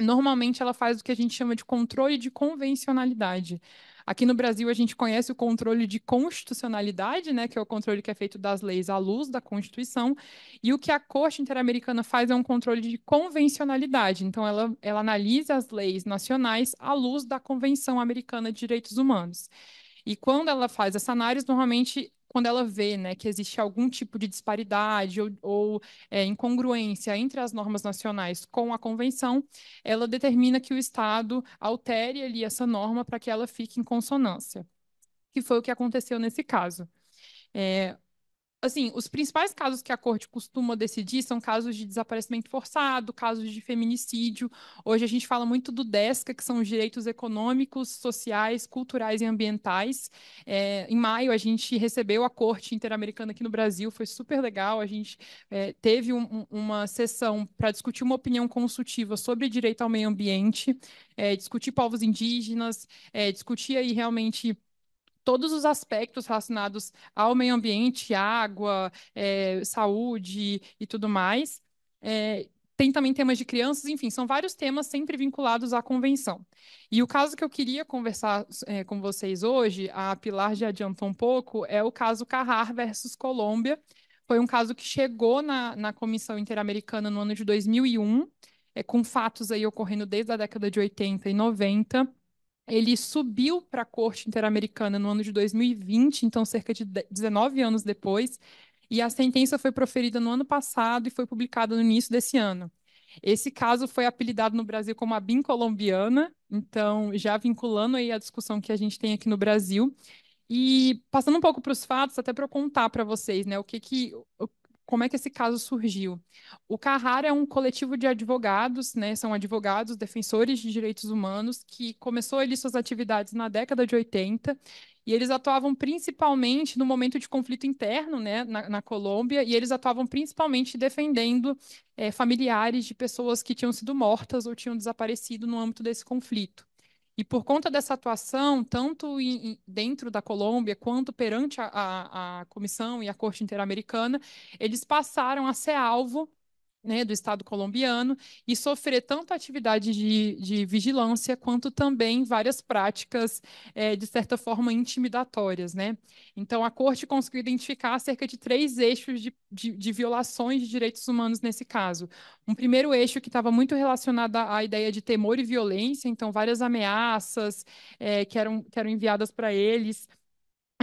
Speaker 5: normalmente ela faz o que a gente chama de controle de convencionalidade. Aqui no Brasil, a gente conhece o controle de constitucionalidade, né, que é o controle que é feito das leis à luz da Constituição, e o que a Corte Interamericana faz é um controle de convencionalidade. Então, ela, ela analisa as leis nacionais à luz da Convenção Americana de Direitos Humanos. E quando ela faz essa análise, normalmente quando ela vê né, que existe algum tipo de disparidade ou, ou é, incongruência entre as normas nacionais com a convenção, ela determina que o Estado altere ali essa norma para que ela fique em consonância, que foi o que aconteceu nesse caso. É, assim, os principais casos que a corte costuma decidir são casos de desaparecimento forçado, casos de feminicídio. Hoje a gente fala muito do DESCA, que são os direitos econômicos, sociais, culturais e ambientais. É, em maio a gente recebeu a corte interamericana aqui no Brasil, foi super legal. A gente é, teve um, uma sessão para discutir uma opinião consultiva sobre direito ao meio ambiente, é, discutir povos indígenas, é, discutir aí realmente todos os aspectos relacionados ao meio ambiente, água, é, saúde e tudo mais. É, tem também temas de crianças, enfim, são vários temas sempre vinculados à convenção. E o caso que eu queria conversar é, com vocês hoje, a Pilar já adiantou um pouco, é o caso Carrar versus Colômbia. Foi um caso que chegou na, na Comissão Interamericana no ano de 2001, é, com fatos aí ocorrendo desde a década de 80 e 90. Ele subiu para a Corte Interamericana no ano de 2020, então cerca de 19 anos depois, e a sentença foi proferida no ano passado e foi publicada no início desse ano. Esse caso foi apelidado no Brasil como a BIM colombiana, então já vinculando aí a discussão que a gente tem aqui no Brasil. E passando um pouco para os fatos, até para eu contar para vocês, né, o que que como é que esse caso surgiu? O Carrara é um coletivo de advogados, né? São advogados, defensores de direitos humanos, que começou ali suas atividades na década de 80 e eles atuavam principalmente no momento de conflito interno, né, na, na Colômbia, e eles atuavam principalmente defendendo é, familiares de pessoas que tinham sido mortas ou tinham desaparecido no âmbito desse conflito. E por conta dessa atuação, tanto em, dentro da Colômbia quanto perante a, a, a Comissão e a Corte Interamericana, eles passaram a ser alvo né, do Estado colombiano e sofrer tanto atividade de, de vigilância quanto também várias práticas, é, de certa forma, intimidatórias. Né? Então, a Corte conseguiu identificar cerca de três eixos de, de, de violações de direitos humanos nesse caso. Um primeiro eixo que estava muito relacionado à ideia de temor e violência, então, várias ameaças é, que, eram, que eram enviadas para eles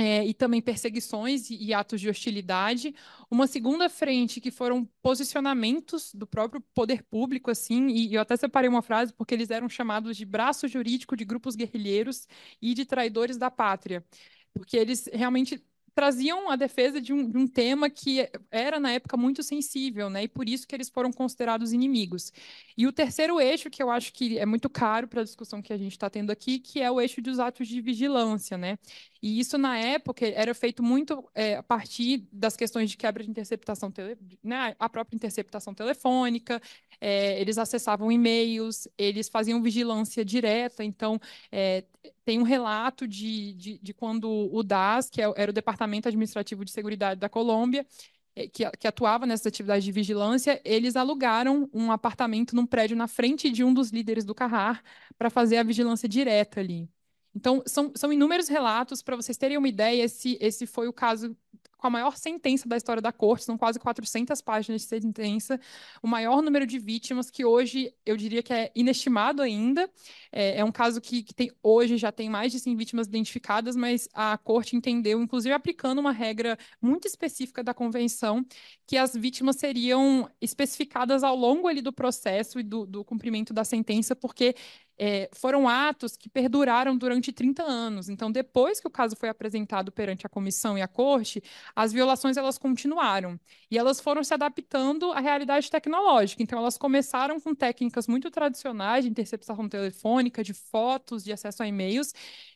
Speaker 5: é, e também perseguições e, e atos de hostilidade. Uma segunda frente que foram posicionamentos do próprio poder público, assim, e, e eu até separei uma frase porque eles eram chamados de braço jurídico de grupos guerrilheiros e de traidores da pátria, porque eles realmente traziam a defesa de um, de um, tema que era, na época, muito sensível, né? e por isso que eles foram considerados inimigos. E o terceiro eixo, que eu acho que é muito caro para a discussão que a gente está tendo aqui, que é o eixo dos atos de vigilância. Né? E isso, na época, era feito muito é, a partir das questões de quebra de interceptação, tele, né, a própria interceptação telefônica, é, eles acessavam e-mails, eles faziam vigilância direta. Então, é, tem um relato de, de, de, quando o DAS, que é era o Departamento Administrativo de Seguridade da Colômbia, é, que, que atuava nessas atividades de vigilância, eles alugaram um apartamento num prédio na frente de um dos líderes do Carrar para fazer a vigilância direta ali. Então, são, são inúmeros relatos para vocês terem uma ideia. Esse, esse foi o caso com a maior sentença da história da corte, são quase 400 páginas de sentença, o maior número de vítimas, que hoje eu diria que é inestimado ainda. É, é um caso que, que, tem, hoje já tem mais de 100 vítimas identificadas, mas a corte entendeu, inclusive aplicando uma regra muito específica da convenção, que as vítimas seriam especificadas ao longo ali do processo e do, do cumprimento da sentença, porque é, foram atos que perduraram durante 30 anos. Então, depois que o caso foi apresentado perante a comissão e a corte, as violações elas continuaram e elas foram se adaptando à realidade tecnológica. Então elas começaram com técnicas muito tradicionais de interceptação telefônica, de fotos, de acesso a e-mails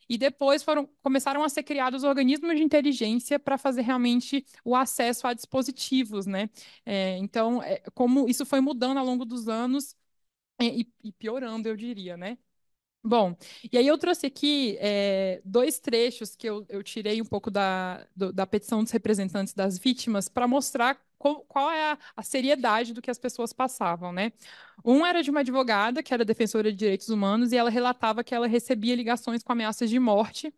Speaker 5: e depois foram começaram a ser criados organismos de inteligência para fazer realmente o acesso a dispositivos, né? É, então, é, como isso foi mudando ao longo dos anos é, e, e piorando, eu diria, né? Bom, e aí eu trouxe aqui é, dois trechos que eu, eu tirei um pouco da, do, da petição dos representantes das vítimas para mostrar qual, qual é a, a, seriedade do que as pessoas passavam, né? Um era de uma advogada que era defensora de direitos humanos e ela relatava que ela recebia ligações com ameaças de morte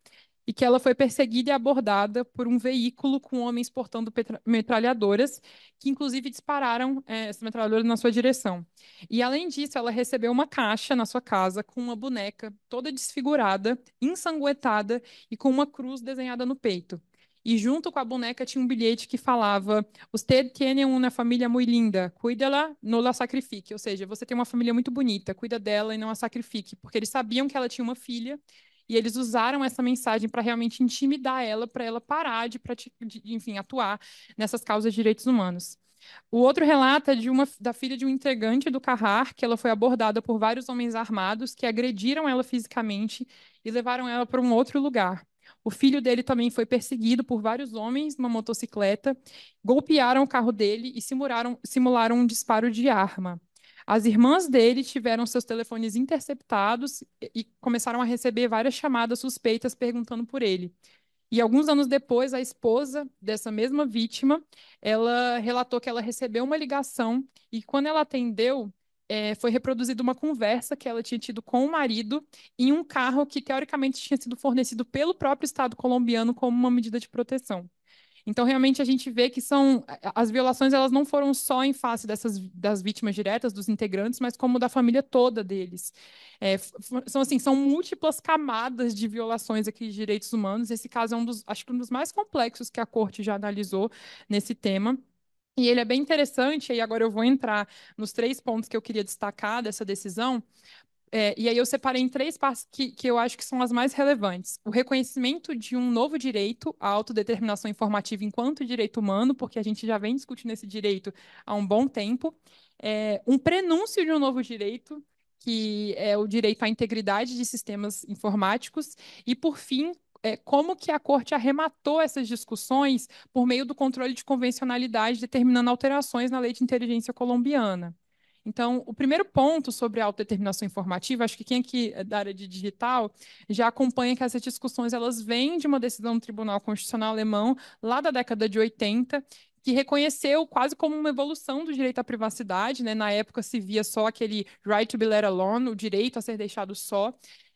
Speaker 5: e que ela foi perseguida e abordada por um veículo com homens portando metralhadoras, que inclusive dispararam é, eh, essa metralhadora na sua direção. E além disso, ela recebeu uma caixa na sua casa com uma boneca toda desfigurada, ensanguentada e com uma cruz desenhada no peito. E junto com a boneca tinha um bilhete que falava: Usted tiene uma família muito linda, cuida-la, não la sacrifique. Ou seja, você tem uma família muito bonita, cuida dela e não a sacrifique. Porque eles sabiam que ela tinha uma filha e eles usaram essa mensagem para realmente intimidar ela, para ela parar de, de, enfim, atuar nessas causas de direitos humanos. O outro relato é de uma, da filha de um integrante do Carrar, que ela foi abordada por vários homens armados que agrediram ela fisicamente e levaram ela para um outro lugar. O filho dele também foi perseguido por vários homens numa motocicleta, golpearam o carro dele e simularam, simularam um disparo de arma. As irmãs dele tiveram seus telefones interceptados e começaram a receber várias chamadas suspeitas perguntando por ele. E alguns anos depois, a esposa dessa mesma vítima, ela relatou que ela recebeu uma ligação e quando ela atendeu, é, foi reproduzida uma conversa que ela tinha tido com o marido em um carro que teoricamente tinha sido fornecido pelo próprio Estado colombiano como uma medida de proteção. Então, realmente, a gente vê que são as violações elas não foram só em face dessas das vítimas diretas, dos integrantes, mas como da família toda deles. É, são assim, são múltiplas camadas de violações aqui de direitos humanos. Esse caso é um dos, acho que um dos mais complexos que a corte já analisou nesse tema. E ele é bem interessante, e agora eu vou entrar nos três pontos que eu queria destacar dessa decisão, é, e aí eu separei em três partes que, que eu acho que são as mais relevantes. O reconhecimento de um novo direito, à autodeterminação informativa enquanto direito humano, porque a gente já vem discutindo esse direito há um bom tempo. É, um prenúncio de um novo direito, que é o direito à integridade de sistemas informáticos. E, por fim, é, como que a corte arrematou essas discussões por meio do controle de convencionalidade, determinando alterações na lei de inteligência colombiana. Então, o primeiro ponto sobre autodeterminação informativa, acho que quem aqui é da área de digital já acompanha que essas discussões elas vêm de uma decisão do Tribunal Constitucional alemão lá da década de 80 que reconheceu quase como uma evolução do direito à privacidade, né? Na época se via só aquele right to be let alone, o direito a ser deixado só,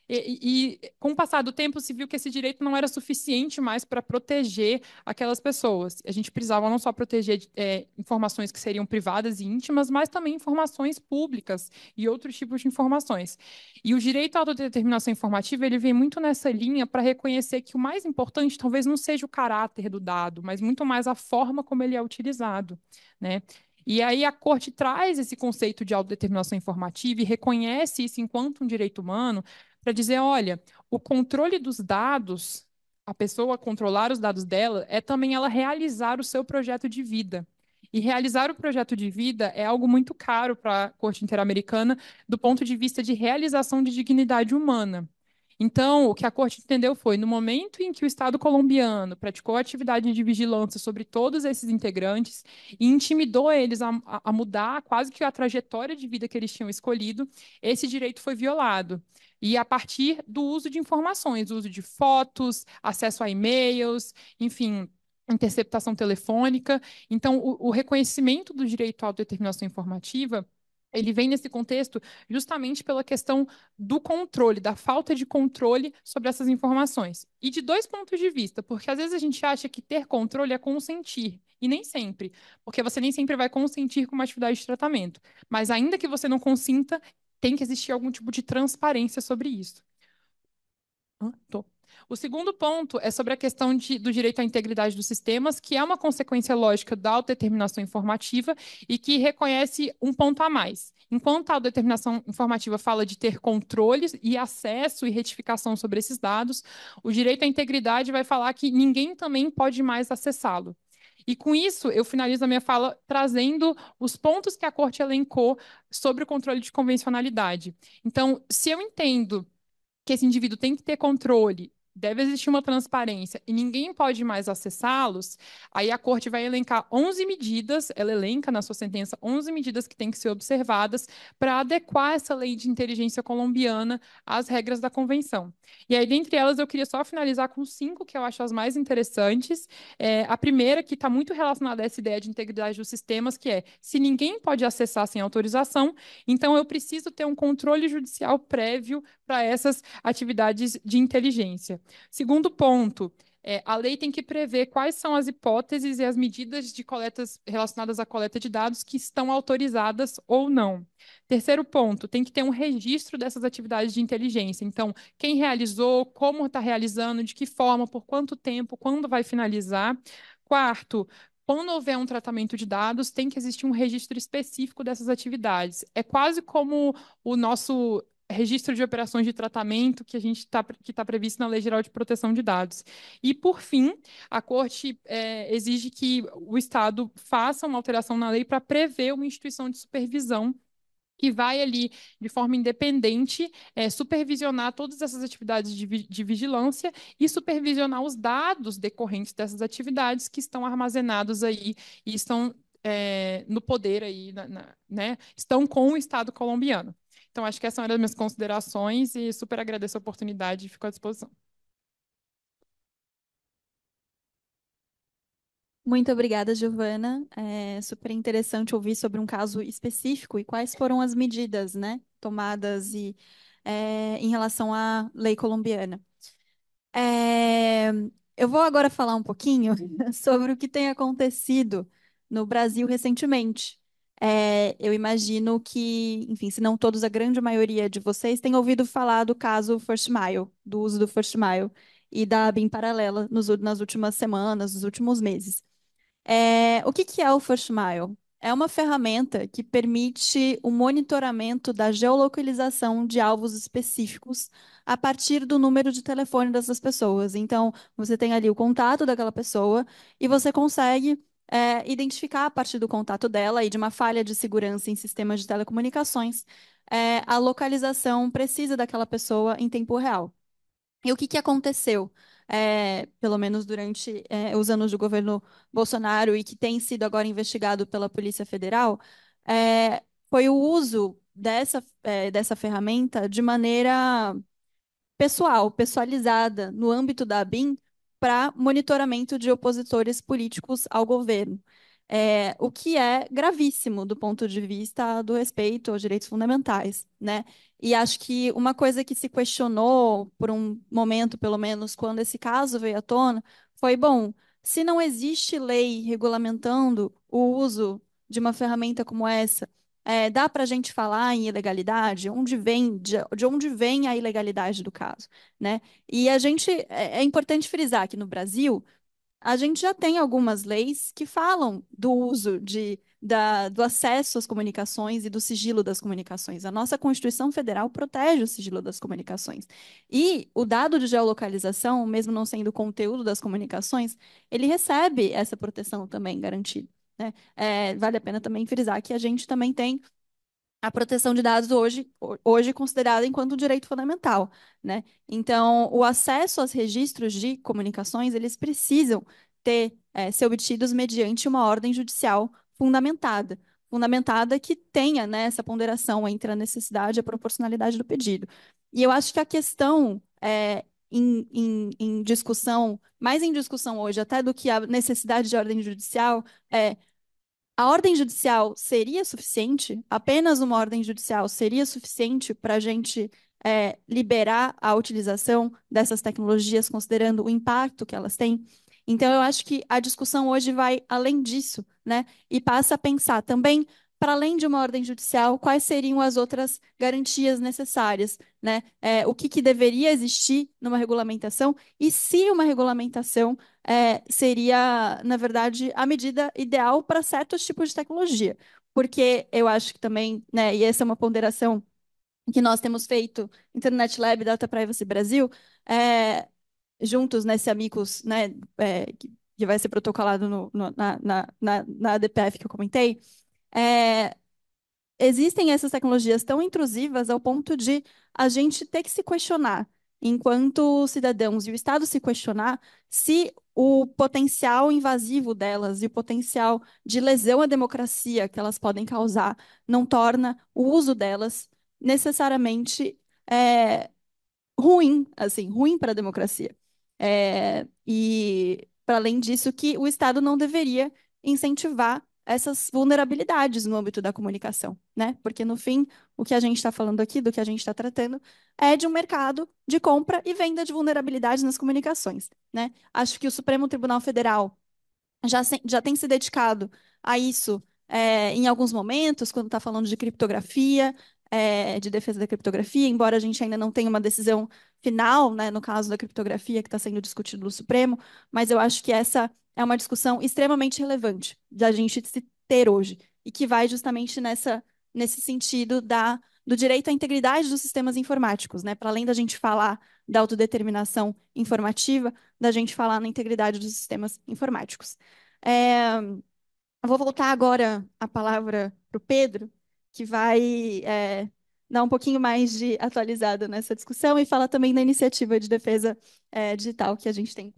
Speaker 5: e, e, com o passar do tempo se viu que esse direito não era suficiente mais para proteger aquelas pessoas. A gente precisava não só proteger é, informações que seriam privadas e íntimas, mas também informações públicas e outros tipos de informações. E o direito à autodeterminação informativa ele vem muito nessa linha para reconhecer que o mais importante talvez não seja o caráter do dado, mas muito mais a forma como ele é utilizado, né? E aí a corte traz esse conceito de autodeterminação informativa e reconhece isso enquanto um direito humano, para dizer, olha, o controle dos dados, a pessoa controlar os dados dela, é também ela realizar o seu projeto de vida. E realizar o projeto de vida é algo muito caro para a Corte Interamericana do ponto de vista de realização de dignidade humana. Então, o que a corte entendeu foi: no momento em que o Estado colombiano praticou atividade de vigilância sobre todos esses integrantes e intimidou eles a, a, mudar quase que a trajetória de vida que eles tinham escolhido, esse direito foi violado. E a partir do uso de informações, uso de fotos, acesso a e-mails, enfim, interceptação telefônica. Então, o, o reconhecimento do direito à autodeterminação informativa ele vem nesse contexto justamente pela questão do controle, da falta de controle sobre essas informações. E de dois pontos de vista, porque às vezes a gente acha que ter controle é consentir, e nem sempre, porque você nem sempre vai consentir com uma atividade de tratamento. Mas ainda que você não consinta, tem que existir algum tipo de transparência sobre isso. tô. O segundo ponto é sobre a questão de, do direito à integridade dos sistemas, que é uma consequência lógica da autodeterminação informativa e que reconhece um ponto a mais. Enquanto a autodeterminação informativa fala de ter controles e acesso e retificação sobre esses dados, o direito à integridade vai falar que ninguém também pode mais acessá-lo. E com isso, eu finalizo a minha fala trazendo os pontos que a corte elencou sobre o controle de convencionalidade. Então, se eu entendo que esse indivíduo tem que ter controle deve existir uma transparência e ninguém pode mais acessá-los, aí a corte vai elencar 11 medidas, ela elenca na sua sentença 11 medidas que têm que ser observadas para adequar essa lei de inteligência colombiana às regras da convenção. E aí, dentre elas, eu queria só finalizar com cinco que eu acho as mais interessantes. É, a primeira, que está muito relacionada a essa ideia de integridade dos sistemas, que é, se ninguém pode acessar sem autorização, então eu preciso ter um controle judicial prévio para essas atividades de inteligência. Segundo ponto, é, a lei tem que prever quais são as hipóteses e as medidas de coletas relacionadas à coleta de dados que estão autorizadas ou não. Terceiro ponto, tem que ter um registro dessas atividades de inteligência. Então, quem realizou, como está realizando, de que forma, por quanto tempo, quando vai finalizar. Quarto, quando houver um tratamento de dados, tem que existir um registro específico dessas atividades. É quase como o nosso registro de operações de tratamento que a gente está que está previsto na Lei Geral de Proteção de Dados. E por fim, a Corte é, exige que o Estado faça uma alteração na lei para prever uma instituição de supervisão que vai ali de forma independente é, supervisionar todas essas atividades de, vi de, vigilância e supervisionar os dados decorrentes dessas atividades que estão armazenados aí e estão é, no poder aí, na, na, né? Estão com o Estado colombiano. Então, acho que essas eram é as minhas considerações e super agradeço a oportunidade e fico à disposição.
Speaker 2: Muito obrigada, Giovana. É super interessante ouvir sobre um caso específico e quais foram as medidas, né, tomadas e, é, em relação à lei colombiana. É, eu vou agora falar um pouquinho sobre o que tem acontecido no Brasil recentemente. É, eu imagino que, enfim, se não todos, a grande maioria de vocês tem ouvido falar do caso First Mile, do uso do First Mile e da BIM paralela nos, nas últimas semanas, nos últimos meses. É, o que, que é o First Mile? É uma ferramenta que permite o monitoramento da geolocalização de alvos específicos a partir do número de telefone dessas pessoas. Então, você tem ali o contato daquela pessoa e você consegue é, identificar a partir do contato dela e de uma falha de segurança em sistemas de telecomunicações, é, a localização precisa daquela pessoa em tempo real. E o que, que aconteceu, é, pelo menos durante é, os anos do governo Bolsonaro e que tem sido agora investigado pela Polícia Federal, é, foi o uso dessa, é, dessa ferramenta de maneira pessoal, pessoalizada, no âmbito da BIM, para monitoramento de opositores políticos ao governo. É, o que é gravíssimo do ponto de vista do respeito aos direitos fundamentais, né? E acho que uma coisa que se questionou por um momento, pelo menos, quando esse caso veio à tona, foi bom. Se não existe lei regulamentando o uso de uma ferramenta como essa, é, dá para a gente falar em ilegalidade? Onde vem, de, de, onde vem a ilegalidade do caso? Né? E a gente, é, é importante frisar que no Brasil, a gente já tem algumas leis que falam do uso de da, do acesso às comunicações e do sigilo das comunicações. A nossa Constituição Federal protege o sigilo das comunicações. E o dado de geolocalização, mesmo não sendo conteúdo das comunicações, ele recebe essa proteção também garantida. Né? É, vale a pena também frisar que a gente também tem a proteção de dados hoje, hoje considerada enquanto um direito fundamental, né? Então, o acesso aos registros de comunicações, eles precisam ter, é, ser obtidos mediante uma ordem judicial fundamentada, fundamentada que tenha, né, essa ponderação entre a necessidade e a proporcionalidade do pedido. E eu acho que a questão é, em, em, em discussão, mais em discussão hoje até do que a necessidade de ordem judicial, é a ordem judicial seria suficiente? Apenas uma ordem judicial seria suficiente para a gente é, liberar a utilização dessas tecnologias, considerando o impacto que elas têm? Então, eu acho que a discussão hoje vai além disso, né? E passa a pensar também para além de uma ordem judicial, quais seriam as outras garantias necessárias, né? É, o que, que, deveria existir numa regulamentação e se uma regulamentação é, seria, na verdade, a medida ideal para certos tipos de tecnologia. Porque eu acho que também, né, e essa é uma ponderação que nós temos feito, Internet Lab, Data Privacy Brasil, é, juntos nesse né, Amigos, né, é, que vai ser protocolado no, no, na, na, na ADPF que eu comentei, é, existem essas tecnologias tão intrusivas ao ponto de a gente ter que se questionar, enquanto cidadãos e o Estado se questionar, se o potencial invasivo delas e o potencial de lesão à democracia que elas podem causar não torna o uso delas necessariamente é, ruim, assim, ruim para a democracia. É, e, para além disso, que o Estado não deveria incentivar essas vulnerabilidades no âmbito da comunicação, né? Porque no fim, o que a gente está falando aqui, do que a gente está tratando, é de um mercado de compra e venda de vulnerabilidades nas comunicações, né? Acho que o Supremo Tribunal Federal já, se, já tem se dedicado a isso é, em alguns momentos, quando está falando de criptografia, é, de defesa da criptografia, embora a gente ainda não tenha uma decisão final, né, no caso da criptografia que está sendo discutido no Supremo, mas eu acho que essa é uma discussão extremamente relevante da gente se ter hoje e que vai justamente nessa nesse sentido da do direito à integridade dos sistemas informáticos, né? Para além da gente falar da autodeterminação informativa, da gente falar na integridade dos sistemas informáticos. É, vou voltar agora a palavra para o Pedro, que vai é, dar um pouquinho mais de atualizado nessa discussão e fala também da iniciativa de defesa é, digital que a gente tem.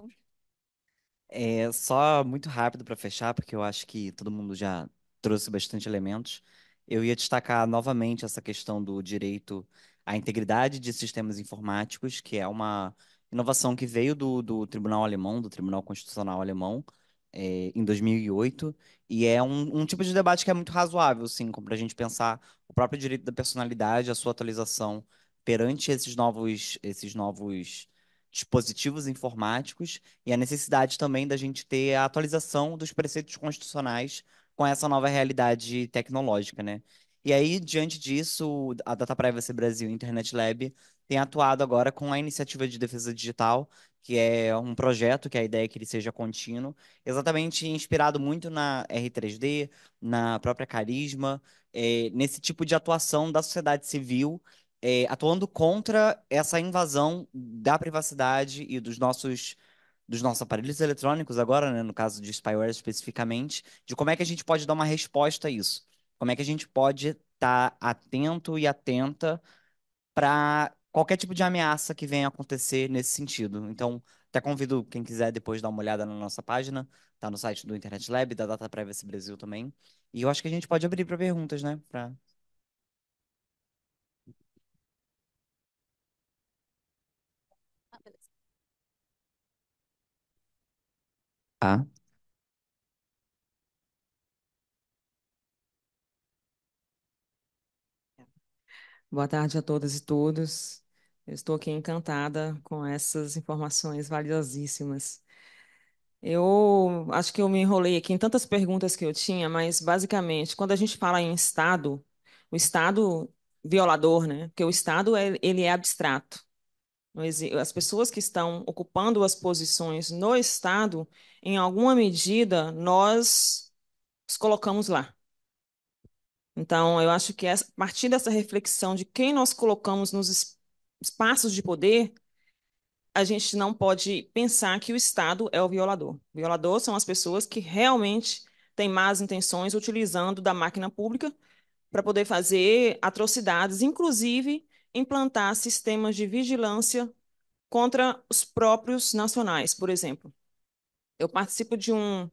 Speaker 3: É, só muito rápido para fechar, porque eu acho que todo mundo já trouxe bastante elementos. Eu ia destacar novamente essa questão do direito à integridade de sistemas informáticos, que é uma inovação que veio do, do Tribunal Alemão, do Tribunal Constitucional Alemão, é, em 2008, e é um, um, tipo de debate que é muito razoável, sim, para a gente pensar o próprio direito da personalidade, a sua atualização perante esses novos, esses novos dispositivos informáticos e a necessidade também da gente ter a atualização dos preceitos constitucionais com essa nova realidade tecnológica, né? E aí, diante disso, a Data Privacy Brasil e Internet Lab tem atuado agora com a iniciativa de defesa digital, que é um projeto que é a ideia é que ele seja contínuo, exatamente inspirado muito na R3D, na própria Carisma, é, nesse tipo de atuação da sociedade civil, é, atuando contra essa invasão da privacidade e dos nossos dos nossos aparelhos eletrônicos agora, né, no caso de spyware especificamente, de como é que a gente pode dar uma resposta a isso. Como é que a gente pode estar tá atento e atenta para qualquer tipo de ameaça que venha acontecer nesse sentido. Então, até convido quem quiser depois dar uma olhada na nossa página, tá no site do Internet Lab, da Data Privacy Brasil também. E eu acho que a gente pode abrir para perguntas, né? Pra...
Speaker 1: Ah.
Speaker 6: Boa tarde a todas e todos. Eu estou aqui encantada com essas informações valiosíssimas. Eu acho que eu me enrolei aqui em tantas perguntas que eu tinha, mas basicamente, quando a gente fala em Estado, o Estado violador, né? Porque o Estado é, ele é abstrato. As pessoas que estão ocupando as posições no Estado, em alguma medida, nós os colocamos lá. Então, eu acho que a partir dessa reflexão de quem nós colocamos nos espaços de poder, a gente não pode pensar que o Estado é o violador. O violador são as pessoas que realmente têm más intenções utilizando da máquina pública para poder fazer atrocidades, inclusive implantar sistemas de vigilância contra os próprios nacionais, por exemplo. Eu participo de um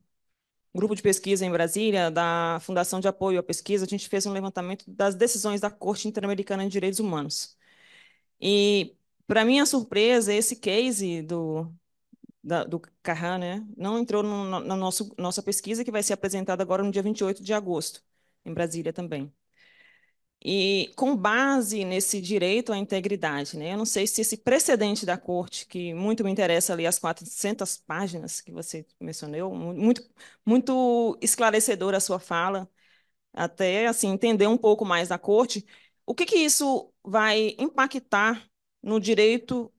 Speaker 6: grupo de pesquisa em Brasília, da Fundação de Apoio à Pesquisa, a gente fez um levantamento das decisões da Corte Interamericana de Direitos Humanos. E, para minha surpresa, esse case do, da, do Carran né, não entrou no, na nosso, nossa pesquisa, que vai ser apresentada agora no dia 28 de agosto, em Brasília também e com base nesse direito à integridade, né? Eu não sei se esse precedente da corte, que muito me interessa ali as 400 páginas que você mencionou, muito, muito esclarecedora a sua fala, até assim entender um pouco mais da corte, o que que isso vai impactar no direito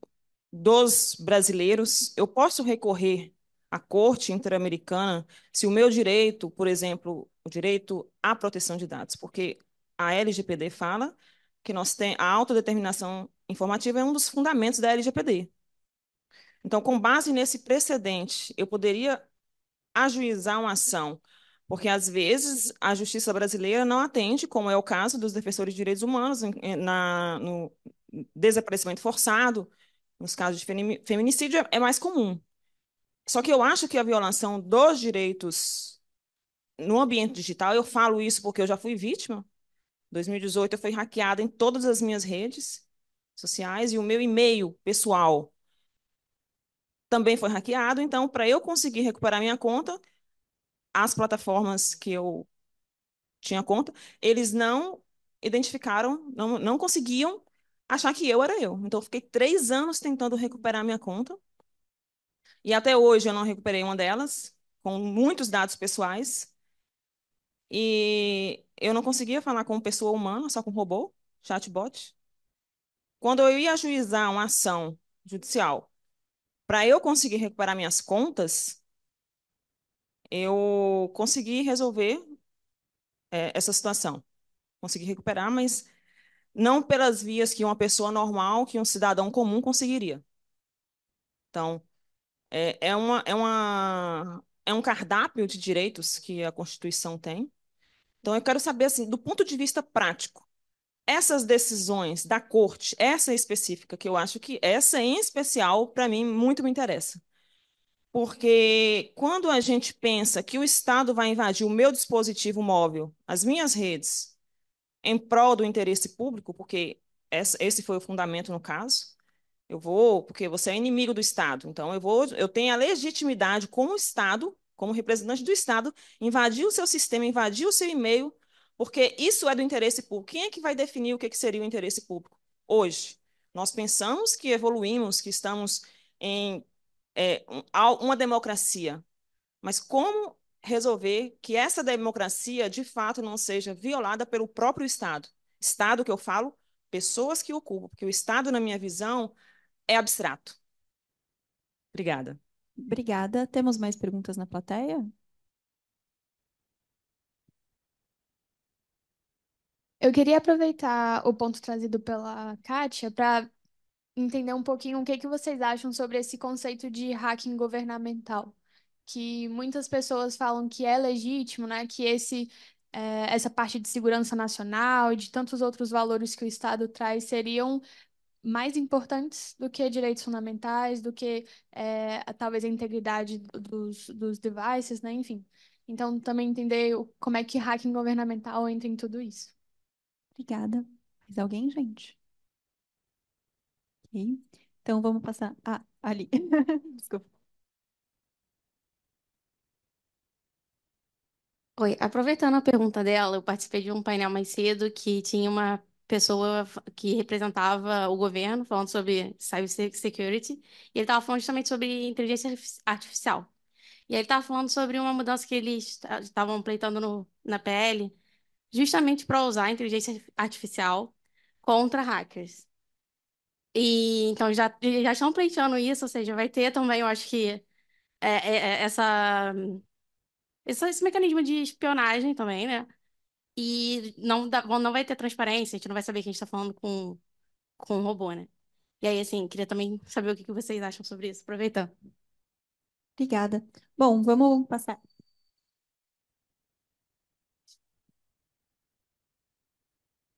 Speaker 6: dos brasileiros? Eu posso recorrer à corte interamericana se o meu direito, por exemplo, o direito à proteção de dados, porque a LGPD fala que nós tem a autodeterminação informativa é um dos fundamentos da LGPD. Então, com base nesse precedente, eu poderia ajuizar uma ação, porque às vezes a justiça brasileira não atende, como é o caso dos defensores de direitos humanos na, no desaparecimento forçado, nos casos de feminicídio é, é mais comum. Só que eu acho que a violação dos direitos no ambiente digital, eu falo isso porque eu já fui vítima, 2018 eu fui hackeada em todas as minhas redes sociais e o meu e-mail pessoal também foi hackeado. Então, para eu conseguir recuperar minha conta, as plataformas que eu tinha conta, eles não identificaram, não, não conseguiam achar que eu era eu. Então, eu fiquei três anos tentando recuperar minha conta. E até hoje eu não recuperei uma delas, com muitos dados pessoais. E eu não conseguia falar com pessoa humana, só com robô, chatbot. Quando eu ia ajuizar uma ação judicial para eu conseguir recuperar minhas contas, eu consegui resolver é, essa situação. Consegui recuperar, mas não pelas vias que uma pessoa normal, que um cidadão comum conseguiria. Então, é, é, uma, é, uma, é um cardápio de direitos que a Constituição tem, então, eu quero saber, assim, do ponto de vista prático, essas decisões da corte, essa específica, que eu acho que essa em especial, para mim, muito me interessa. Porque quando a gente pensa que o Estado vai invadir o meu dispositivo móvel, as minhas redes, em prol do interesse público, porque esse foi o fundamento no caso, eu vou, porque você é inimigo do Estado, então eu vou, eu tenho a legitimidade como Estado como representante do Estado, invadir o seu sistema, invadir o seu e-mail, porque isso é do interesse público. Quem é que vai definir o que é seria o interesse público? Hoje, nós pensamos que evoluímos, que estamos em é, uma democracia, mas como resolver que essa democracia, de fato, não seja violada pelo próprio Estado? Estado que eu falo, pessoas que ocupam, porque o Estado, na minha visão, é abstrato. Obrigada.
Speaker 2: Obrigada. Temos mais perguntas na plateia? Eu queria aproveitar o ponto trazido pela Kátia para entender um pouquinho o que que vocês acham sobre esse conceito de hacking governamental, que muitas pessoas falam que é legítimo, né? Que esse eh, essa parte de segurança nacional, de tantos outros valores que o Estado traz, seriam mais importantes do que direitos fundamentais, do que é, talvez a integridade dos, dos devices, né? Enfim. Então, também entender como é que hacking governamental entra em tudo isso. Obrigada. Mais alguém, gente? Ok. Então, vamos passar. Ah, ali. Desculpa. Oi, aproveitando a pergunta dela, eu participei de um painel mais cedo que tinha uma pessoa que representava o governo falando sobre cybersecurity, e ele estava falando justamente sobre inteligência artificial. E ele estava falando sobre uma mudança que eles estavam pleitando no, na PL, justamente para usar a inteligência artificial contra hackers. E então já, já estão pleiteando isso, ou seja, vai ter também, eu acho que é, é, é essa, esse, esse mecanismo de espionagem também, né? e não, dá, não vai ter transparência, a gente não vai saber que a gente está falando com, com um robô, né? E aí, assim, queria também saber o que vocês acham sobre isso, aproveitando. Obrigada. Bom, vamos passar.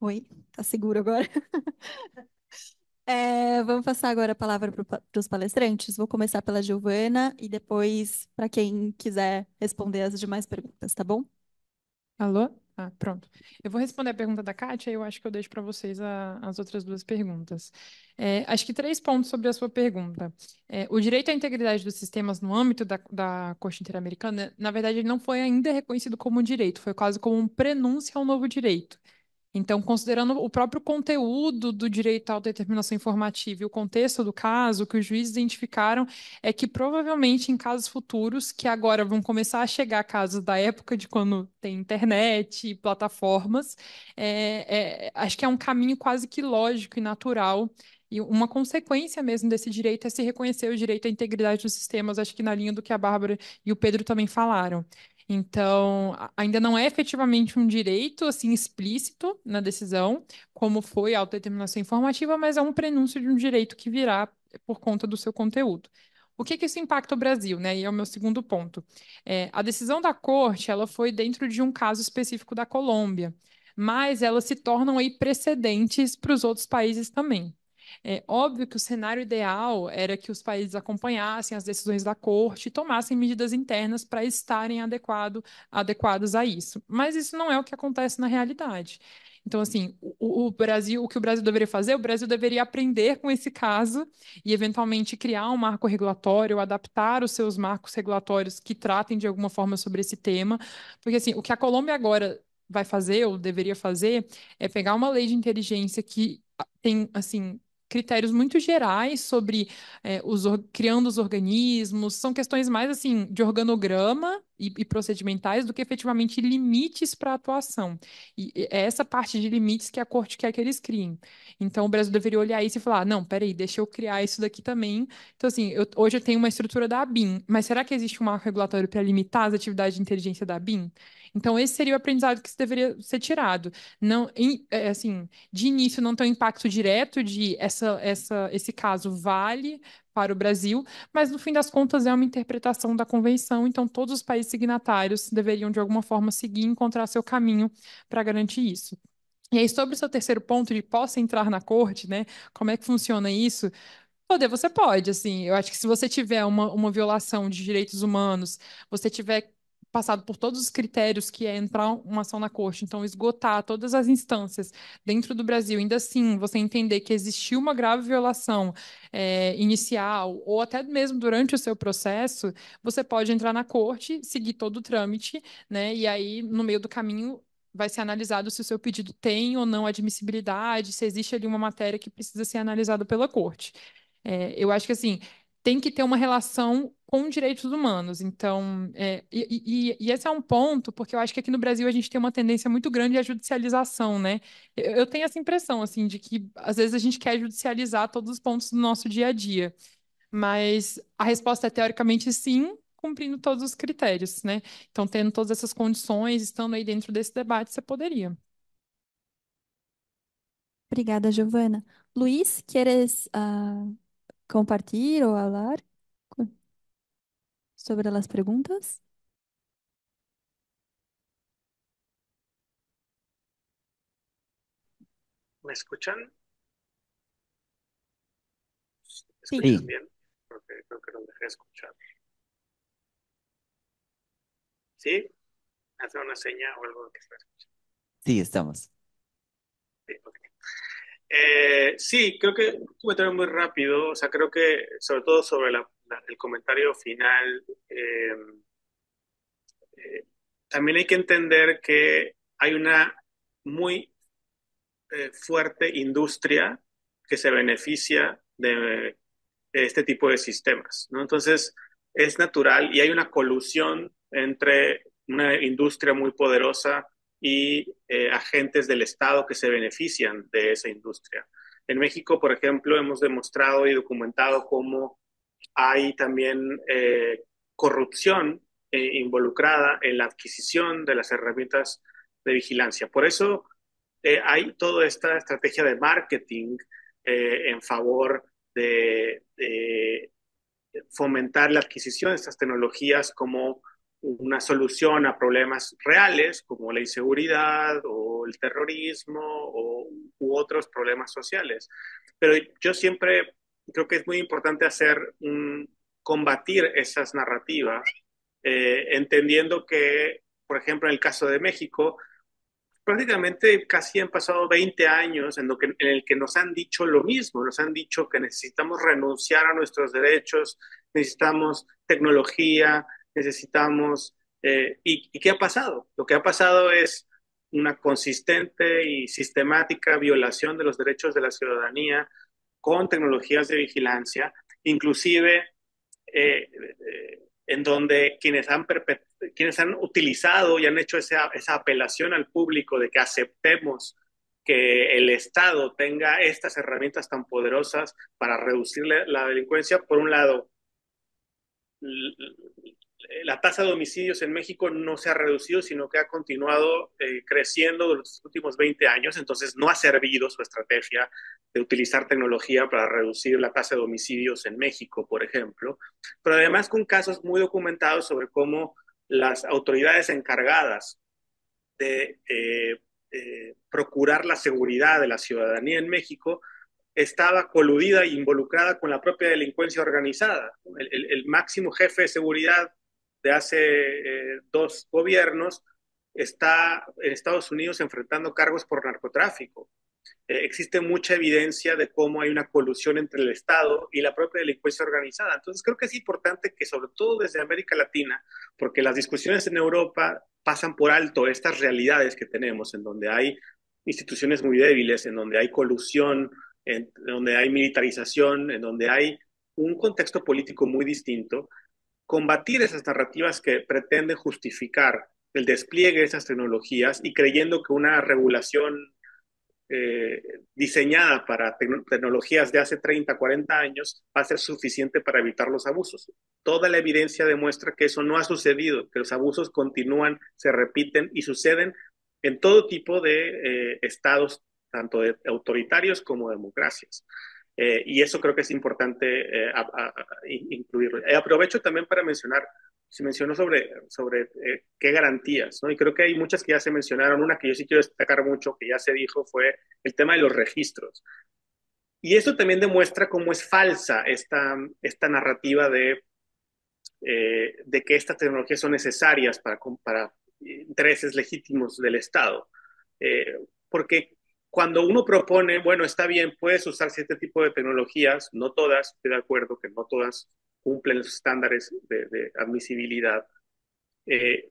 Speaker 2: Oi, tá seguro agora? É, vamos passar agora a palavra para os palestrantes. Vou começar pela Giovana e depois para quem quiser responder as demais perguntas, tá bom? Alô? Ah, pronto.
Speaker 5: Eu vou responder a pergunta da Kátia e eu acho que eu deixo para vocês a, as outras duas perguntas. É, acho que três pontos sobre a sua pergunta. É, o direito à integridade dos sistemas no âmbito da, da Corte Interamericana, na verdade, ele não foi ainda reconhecido como um direito, foi quase como um prenúncio ao novo direito. Então, considerando o próprio conteúdo do direito à autodeterminação informativa e o contexto do caso, o que os juízes identificaram é que provavelmente em casos futuros, que agora vão começar a chegar casos da época de quando tem internet e plataformas, é, é, acho que é um caminho quase que lógico e natural. E uma consequência mesmo desse direito é se reconhecer o direito à integridade dos sistemas, acho que na linha do que a Bárbara e o Pedro também falaram. Então, ainda não é efetivamente um direito assim explícito na decisão, como foi a autodeterminação informativa, mas é um prenúncio de um direito que virá por conta do seu conteúdo. O que, que isso impacta o Brasil, né? E é o meu segundo ponto. É, a decisão da corte, ela foi dentro de um caso específico da Colômbia, mas elas se tornam aí precedentes para os outros países também. É óbvio que o cenário ideal era que os países acompanhassem as decisões da corte e tomassem medidas internas para estarem adequado, adequados a isso. Mas isso não é o que acontece na realidade. Então, assim, o, o, Brasil, o que o Brasil deveria fazer, o Brasil deveria aprender com esse caso e, eventualmente, criar um marco regulatório, adaptar os seus marcos regulatórios que tratem de alguma forma sobre esse tema. Porque, assim, o que a Colômbia agora vai fazer, ou deveria fazer, é pegar uma lei de inteligência que tem, assim, critérios muito gerais sobre é, os, criando os organismos, são questões mais assim de organograma e, e procedimentais do que efetivamente limites para a atuação. E, e, é essa parte de limites que a corte quer que eles criem. Então, o Brasil deveria olhar isso e falar: não, peraí, deixa eu criar isso daqui também. Então, assim, eu, hoje eu tenho uma estrutura da ABIN, mas será que existe um marco regulatório para limitar as atividades de inteligência da ABIN? Então, esse seria o aprendizado que deveria ser tirado. Não, em, é, assim, de início não tem um impacto direto de essa, essa, esse caso vale para o Brasil, mas no fim das contas é uma interpretação da convenção, então todos os países signatários deveriam de alguma forma seguir e encontrar seu caminho para garantir isso. E aí, sobre o seu terceiro ponto de possa entrar na corte, né? Como é que funciona isso? Poder, você pode, assim. Eu acho que se você tiver uma, uma violação de direitos humanos, você tiver passado por todos os critérios que é entrar uma ação na corte, então esgotar todas as instâncias dentro do Brasil, ainda assim você entender que existiu uma grave violação é, inicial ou até mesmo durante o seu processo, você pode entrar na corte, seguir todo o trâmite, né? E aí no meio do caminho vai ser analisado se o seu pedido tem ou não admissibilidade, se existe ali uma matéria que precisa ser analisada pela corte. É, eu acho que assim tem que ter uma relação com direitos humanos. Então, é, e, e, e, esse é um ponto, porque eu acho que aqui no Brasil a gente tem uma tendência muito grande à judicialização, né? Eu, eu tenho essa impressão, assim, de que às vezes a gente quer judicializar todos os pontos do nosso dia a dia. Mas a resposta é teoricamente sim, cumprindo todos os critérios, né? Então, tendo todas essas condições, estando aí dentro desse debate, você poderia.
Speaker 2: Obrigada, Giovana. Luiz, queres uh, compartir o hablar sobre las preguntas?
Speaker 1: ¿Me escuchan? ¿Escuchan sí. bien? Porque creo que lo dejé escuchar. ¿Sí? Hace una seña o algo que se escuchando.
Speaker 3: Sí, estamos.
Speaker 1: Eh, sí, creo que un comentario muy rápido, o sea, creo que sobre todo sobre el comentario final, eh, eh, también hay que entender que hay una muy fuerte industria que se beneficia de, de este tipo de sistemas, ¿no? Entonces, es natural y hay una colusión entre una industria muy poderosa y eh, agentes del Estado que se benefician de esa industria. En México, por ejemplo, hemos demostrado y documentado cómo hay también eh, corrupción eh, involucrada en la adquisición de las herramientas de vigilancia. Por eso hay toda esta estrategia de marketing en favor de fomentar la adquisición de estas tecnologías como una solución a problemas reales como la inseguridad o el terrorismo o, u otros problemas sociales. Pero yo siempre creo que es muy importante hacer combatir esas narrativas, eh, entendiendo que, por ejemplo, en el caso de México, prácticamente casi han pasado 20 años en el que nos han dicho lo mismo, nos han dicho que necesitamos renunciar a nuestros derechos, necesitamos tecnología, necesitamos... Eh, y, qué ha pasado? Lo que ha pasado es una consistente y sistemática violación de los derechos de la ciudadanía con tecnologías de vigilancia, inclusive eh, eh, en donde quienes han, quienes han utilizado y han hecho esa, esa apelación al público de que aceptemos que el Estado tenga estas herramientas tan poderosas para reducir la delincuencia, por un lado, eh, la tasa de homicidios en México no se ha reducido, sino que ha continuado eh, creciendo durante los últimos 20 años, entonces no ha servido su estrategia de utilizar tecnología para reducir la tasa de homicidios en México, por ejemplo, pero además con casos muy documentados sobre cómo las autoridades encargadas de eh, procurar la seguridad de la ciudadanía en México estaba coludida e involucrada con la propia delincuencia organizada. El, el máximo jefe de seguridad de hace eh, dos gobiernos está en Estados Unidos enfrentando cargos por narcotráfico. Eh, existe mucha evidencia de cómo hay una colusión entre el Estado y la propia delincuencia organizada. Entonces creo que es importante que sobre todo desde América Latina, porque las discusiones en Europa pasan por alto estas realidades que tenemos, en donde hay instituciones muy débiles, en donde hay colusión, en donde hay militarización, en donde hay un contexto político muy distinto, combatir esas narrativas que pretenden justificar el despliegue de esas tecnologías y creyendo que una regulación eh, diseñada para tecnologías de hace 30, 40 años va a ser suficiente para evitar los abusos. Toda la evidencia demuestra que eso no ha sucedido, que los abusos continúan, se repiten y suceden en todo tipo de eh, estados, tanto de autoritarios como democracias. Eh, y eso creo que es importante eh, incluirlo. Eh, aprovecho también para mencionar, se mencionó sobre, sobre eh, qué garantías, ¿no? Y creo que hay muchas que ya se mencionaron. Una que yo sí quiero destacar mucho, que ya se dijo, fue el tema de los registros. Y eso también demuestra cómo es falsa esta, esta narrativa de, de que estas tecnologías son necesarias para, para intereses legítimos del Estado. porque cuando uno propone, bueno, está bien, puedes usar cierto tipo de tecnologías, no todas, estoy de acuerdo que no todas cumplen los estándares de, admisibilidad, eh,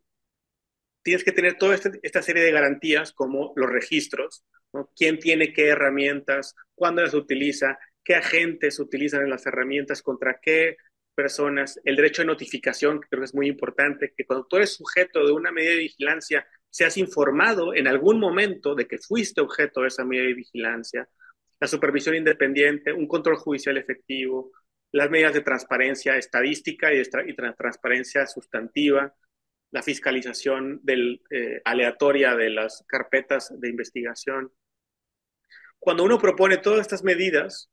Speaker 1: tienes que tener toda este, esta serie de garantías como los registros, ¿no? quién tiene qué herramientas, cuándo las utiliza, qué agentes utilizan en las herramientas, contra qué personas, el derecho de notificación, que creo que es muy importante, que cuando tú eres sujeto de una medida de vigilancia has informado en algún momento de que fuiste objeto de esa medida de vigilancia, la supervisión independiente, un control judicial efectivo, las medidas de transparencia estadística y, transparencia sustantiva, la fiscalización eh, aleatoria de las carpetas de investigación. Cuando uno propone todas estas medidas,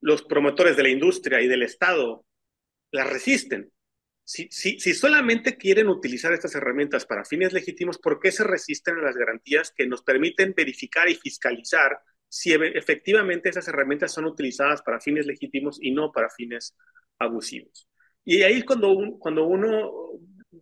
Speaker 1: los promotores de la industria y del Estado las resisten si, solamente quieren utilizar estas herramientas para fines legítimos, ¿por qué se resisten a las garantías que nos permiten verificar y fiscalizar si efectivamente esas herramientas son utilizadas para fines legítimos y no para fines abusivos? Y ahí es cuando, cuando uno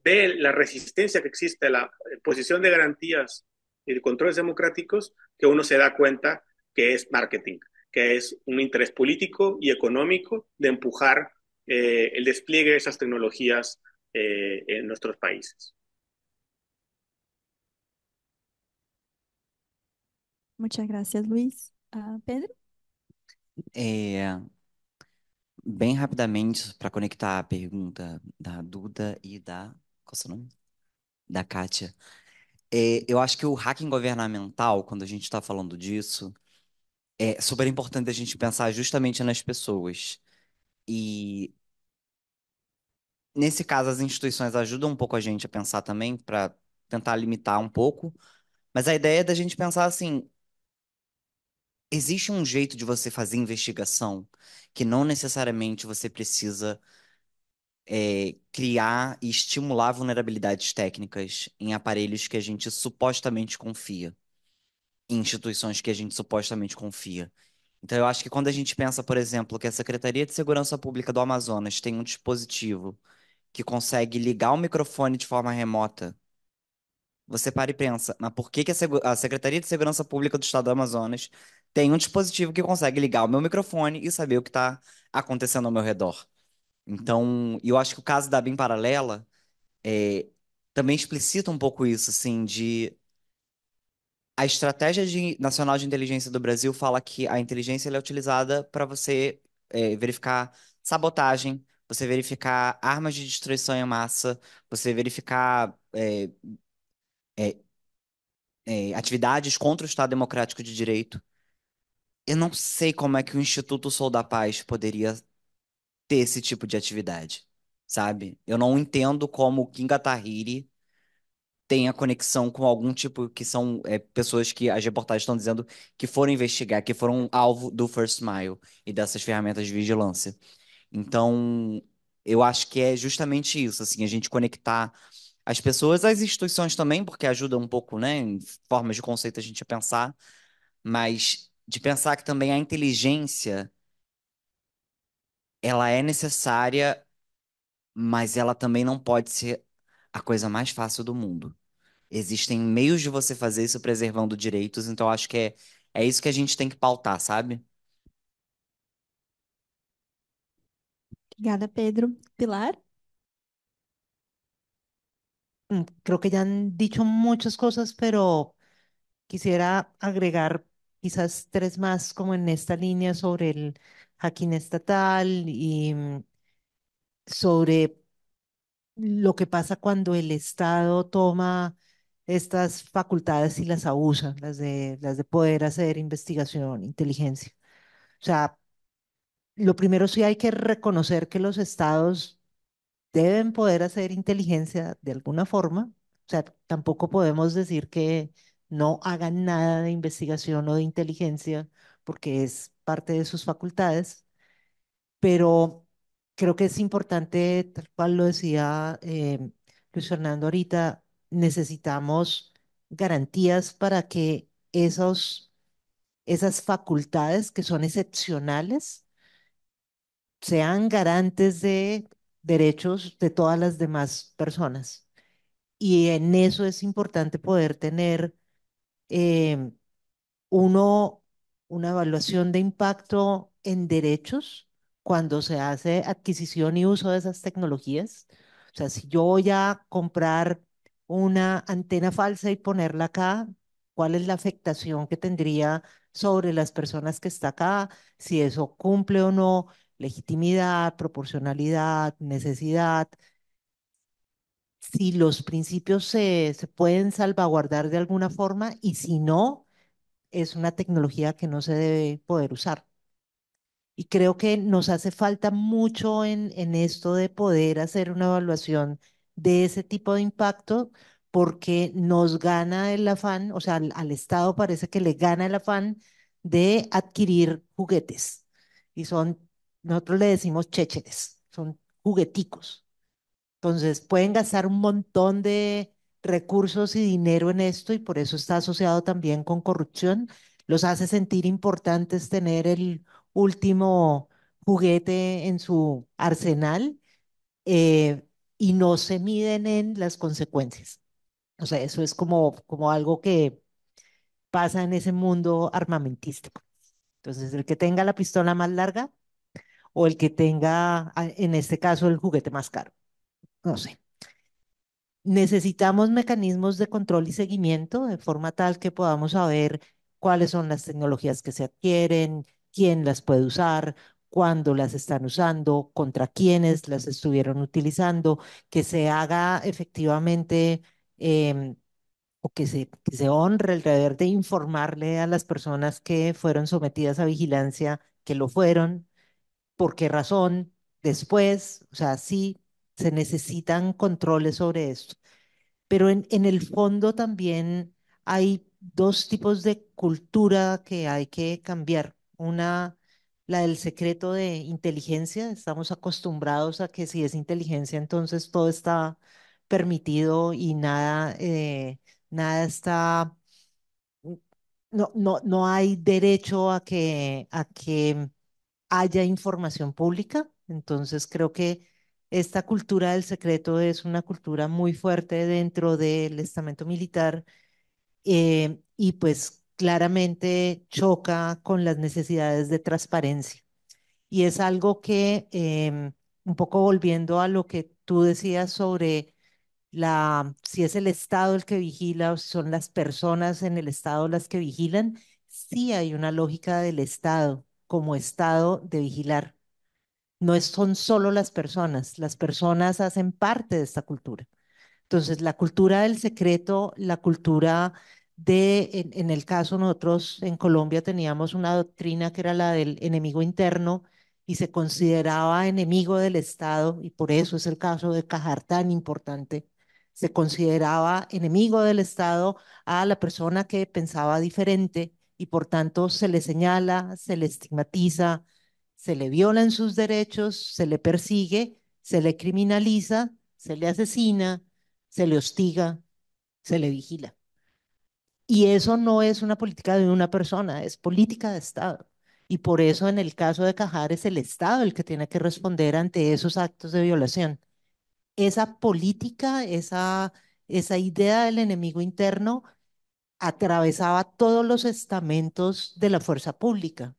Speaker 1: ve la resistencia que existe a la eh, posición de garantías y de controles democráticos, que uno se da cuenta que es marketing, que es un interés político y económico de empujar eh, el despliegue de esas tecnologías eh, en nuestros países.
Speaker 2: Muchas gracias, Luis. Uh, Pedro?
Speaker 3: Eh, bem rapidamente, para conectar a pergunta da Duda e da. Qual é o seu nome? Da Kátia. É, eu acho que o hacking governamental, quando a gente está falando disso, é super importante a gente pensar justamente nas pessoas. E nesse caso, as instituições ajudam um pouco a gente a pensar também, para tentar limitar um pouco. Mas a ideia é da gente pensar assim: existe um jeito de você fazer investigação que não necessariamente você precisa é, criar e estimular vulnerabilidades técnicas em aparelhos que a gente supostamente confia, em instituições que a gente supostamente confia. Então, eu acho que quando a gente pensa, por exemplo, que a Secretaria de Segurança Pública do Amazonas tem um dispositivo que consegue ligar o microfone de forma remota, você para e pensa, mas por que, que a, a Secretaria de Segurança Pública do Estado do Amazonas tem um dispositivo que consegue ligar o meu microfone e saber o que está acontecendo ao meu redor? Então, eu acho que o caso da BIM Paralela é, também explicita um pouco isso, assim, de... A estratégia de, nacional de inteligência do Brasil fala que a inteligência é utilizada para você é, verificar sabotagem, você verificar armas de destruição em massa, você verificar é, é, é, atividades contra o Estado Democrático de Direito. Eu não sei como é que o Instituto Sou da Paz poderia ter esse tipo de atividade, sabe? Eu não entendo como o Kinga Tahiri tenha conexão com algum tipo que são é, pessoas que as reportagens estão dizendo que foram investigar, que foram alvo do First Mile e dessas ferramentas de vigilância. Então, eu acho que é justamente isso, assim, a gente conectar as pessoas, as instituições também, porque ajuda um pouco, né, em formas de conceito a gente a pensar, mas de pensar que também a inteligência ela é necessária, mas ela também não pode ser a coisa mais fácil do mundo. Existem meios de você fazer isso preservando direitos, então acho que é, é isso que a gente tem que pautar, sabe?
Speaker 2: Gana Pedro. Pilar. Mm, creo que ya
Speaker 4: han dicho muchas cosas, pero quisiera agregar quizás tres más como en esta línea sobre el hacking estatal y mm, sobre lo que pasa cuando el Estado toma estas facultades y las abusa, las de, las de poder hacer investigación, inteligencia. O sea, lo primero sí hay que reconocer que los estados deben poder hacer inteligencia de alguna forma. O sea, tampoco podemos decir que no hagan nada de investigación o de inteligencia porque es parte de sus facultades, pero creo que es importante, tal cual lo decía eh, Luis Fernando ahorita, necesitamos garantías para que esos, esas facultades que son excepcionales sean garantes de derechos de todas las demás personas. Y en eso es importante poder tener em, uno una evaluación de impacto en derechos cuando se hace adquisición y uso de esas tecnologías. O sea, si yo voy a comprar una antena falsa y ponerla acá, ¿cuál es la afectación que tendría sobre las personas que está acá? Si eso cumple o no legitimidad, proporcionalidad, necesidad. Si los principios se, se pueden salvaguardar de alguna forma y si no, es una tecnología que no se debe poder usar. Y creo que nos hace falta mucho en, en esto de poder hacer una evaluación de ese tipo de impacto porque nos gana el afán, o sea, al, Estado parece que le gana el afán de adquirir juguetes. Y son nosotros le decimos chécheres, son jugueticos. Entonces pueden gastar un montón de recursos y dinero en esto y por eso está asociado también con corrupción. Los hace sentir importantes tener el último juguete en su arsenal eh, y no se miden en las consecuencias. O sea, eso es como, como algo que pasa en ese mundo armamentístico. Entonces, el que tenga la pistola más larga o el que tenga, ah, en este caso, el juguete más caro. No sé. Necesitamos mecanismos de control y seguimiento de forma tal que podamos saber cuáles son las tecnologías que se adquieren, quién las puede usar, cuándo las están usando, contra quiénes las estuvieron utilizando, que se haga efectivamente em, o que se, que se honre el deber de informarle a las personas que fueron sometidas a vigilancia que lo fueron, por qué razón, después, o sea, sí, se necesitan controles sobre esto. Pero en, el fondo también hay dos tipos de cultura que hay que cambiar. Una, la del secreto de inteligencia. Estamos acostumbrados a que si es inteligencia, entonces todo está permitido y nada, eh, nada está, no, no, no hay derecho a que, a que haya información pública. Entonces creo que esta cultura del secreto es una cultura muy fuerte dentro del estamento militar eh, y pues claramente choca con las necesidades de transparencia. Y es algo que, em, un poco volviendo a lo que tú decías sobre la, si es el Estado el que vigila o son las personas en el Estado las que vigilan, sí hay una lógica del Estado como Estado de vigilar. No son solo las personas, las personas hacen parte de esta cultura. Entonces, la cultura del secreto, la cultura de, en, el caso nosotros en Colombia teníamos una doctrina que era la del enemigo interno y se consideraba enemigo del Estado, y por eso es el caso de Cajar tan importante, se consideraba enemigo del Estado a la persona que pensaba diferente, y por tanto se le señala, se le estigmatiza, se le violan sus derechos, se le persigue, se le criminaliza, se le asesina, se le hostiga, se le vigila. Y eso no es una política de una persona, es política de Estado. Y por eso en el caso de Cajar es el Estado el que tiene que responder ante esos actos de violación. Esa política, esa, esa idea del enemigo interno atravesaba todos los estamentos de la fuerza pública,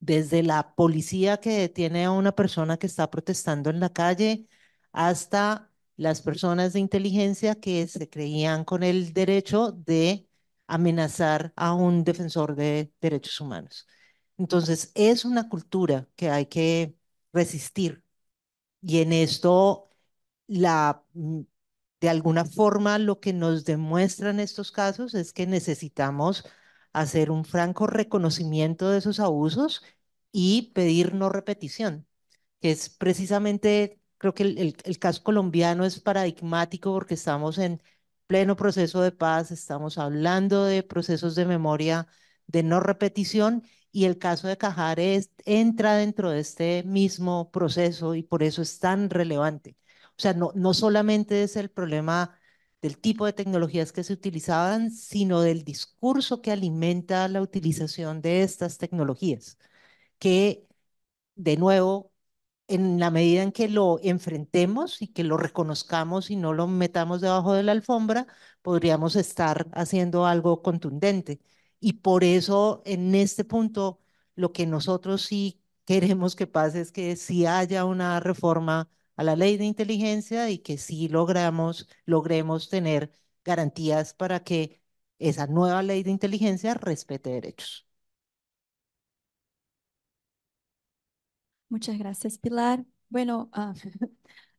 Speaker 4: desde la policía que detiene a una persona que está protestando en la calle hasta las personas de inteligencia que se creían con el derecho de amenazar a un defensor de derechos humanos. Entonces, es una cultura que hay que resistir. Y en esto, la mm, de alguna forma lo que nos demuestran estos casos es que necesitamos hacer un franco reconocimiento de esos abusos y pedir no repetición, que es precisamente, creo que el, caso colombiano es paradigmático porque estamos en pleno proceso de paz, estamos hablando de procesos de memoria de no repetición y el caso de Cajares entra dentro de este mismo proceso y por eso es tan relevante. O sea, no, no solamente es el problema del tipo de tecnologías que se utilizaban, sino del discurso que alimenta la utilización de estas tecnologías, que de nuevo, en la medida en que lo enfrentemos y que lo reconozcamos y no lo metamos debajo de la alfombra, podríamos estar haciendo algo contundente. Y por eso, en este punto, lo que nosotros sí queremos que pase es que si haya una reforma a la ley de inteligencia y que sí logramos, logremos tener garantías para que esa nueva ley de inteligencia respete derechos.
Speaker 2: Muchas gracias, Pilar. Bueno, ah,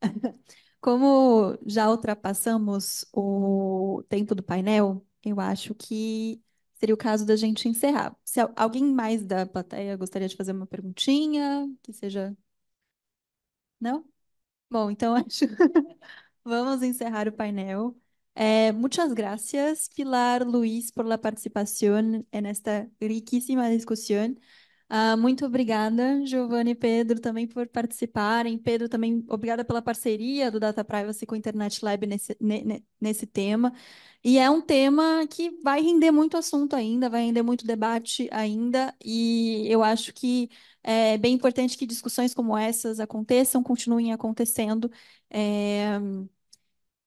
Speaker 2: como já ultrapassamos o tempo do painel, eu acho que seria o caso da gente encerrar. Se alguém mais da plateia gostaria de fazer uma perguntinha, que seja. Não? Bom, então acho. Vamos encerrar o painel. Eh, muchas gracias, Pilar, Luis, por la participación en esta riquísima discusión. Ah, muito obrigada, Giovanni e Pedro, também por participarem. Pedro, também obrigada pela parceria do Data Privacy com o Internet Lab nesse, nesse tema. E é um tema que vai render muito assunto ainda, vai render muito debate ainda, e eu acho que é bem importante que discussões como essas aconteçam, continuem acontecendo. É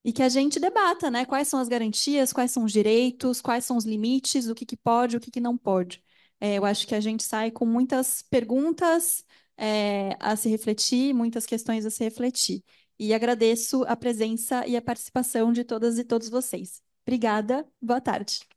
Speaker 2: e que a gente debata, né? Quais são as garantias, quais são os direitos, quais são os limites, o que, que pode, o que, que não pode. É, eu acho que a gente sai com muitas perguntas é, a se refletir, muitas questões a se refletir. E agradeço a presença e a participação de todas e todos vocês.
Speaker 1: Obrigada, boa tarde.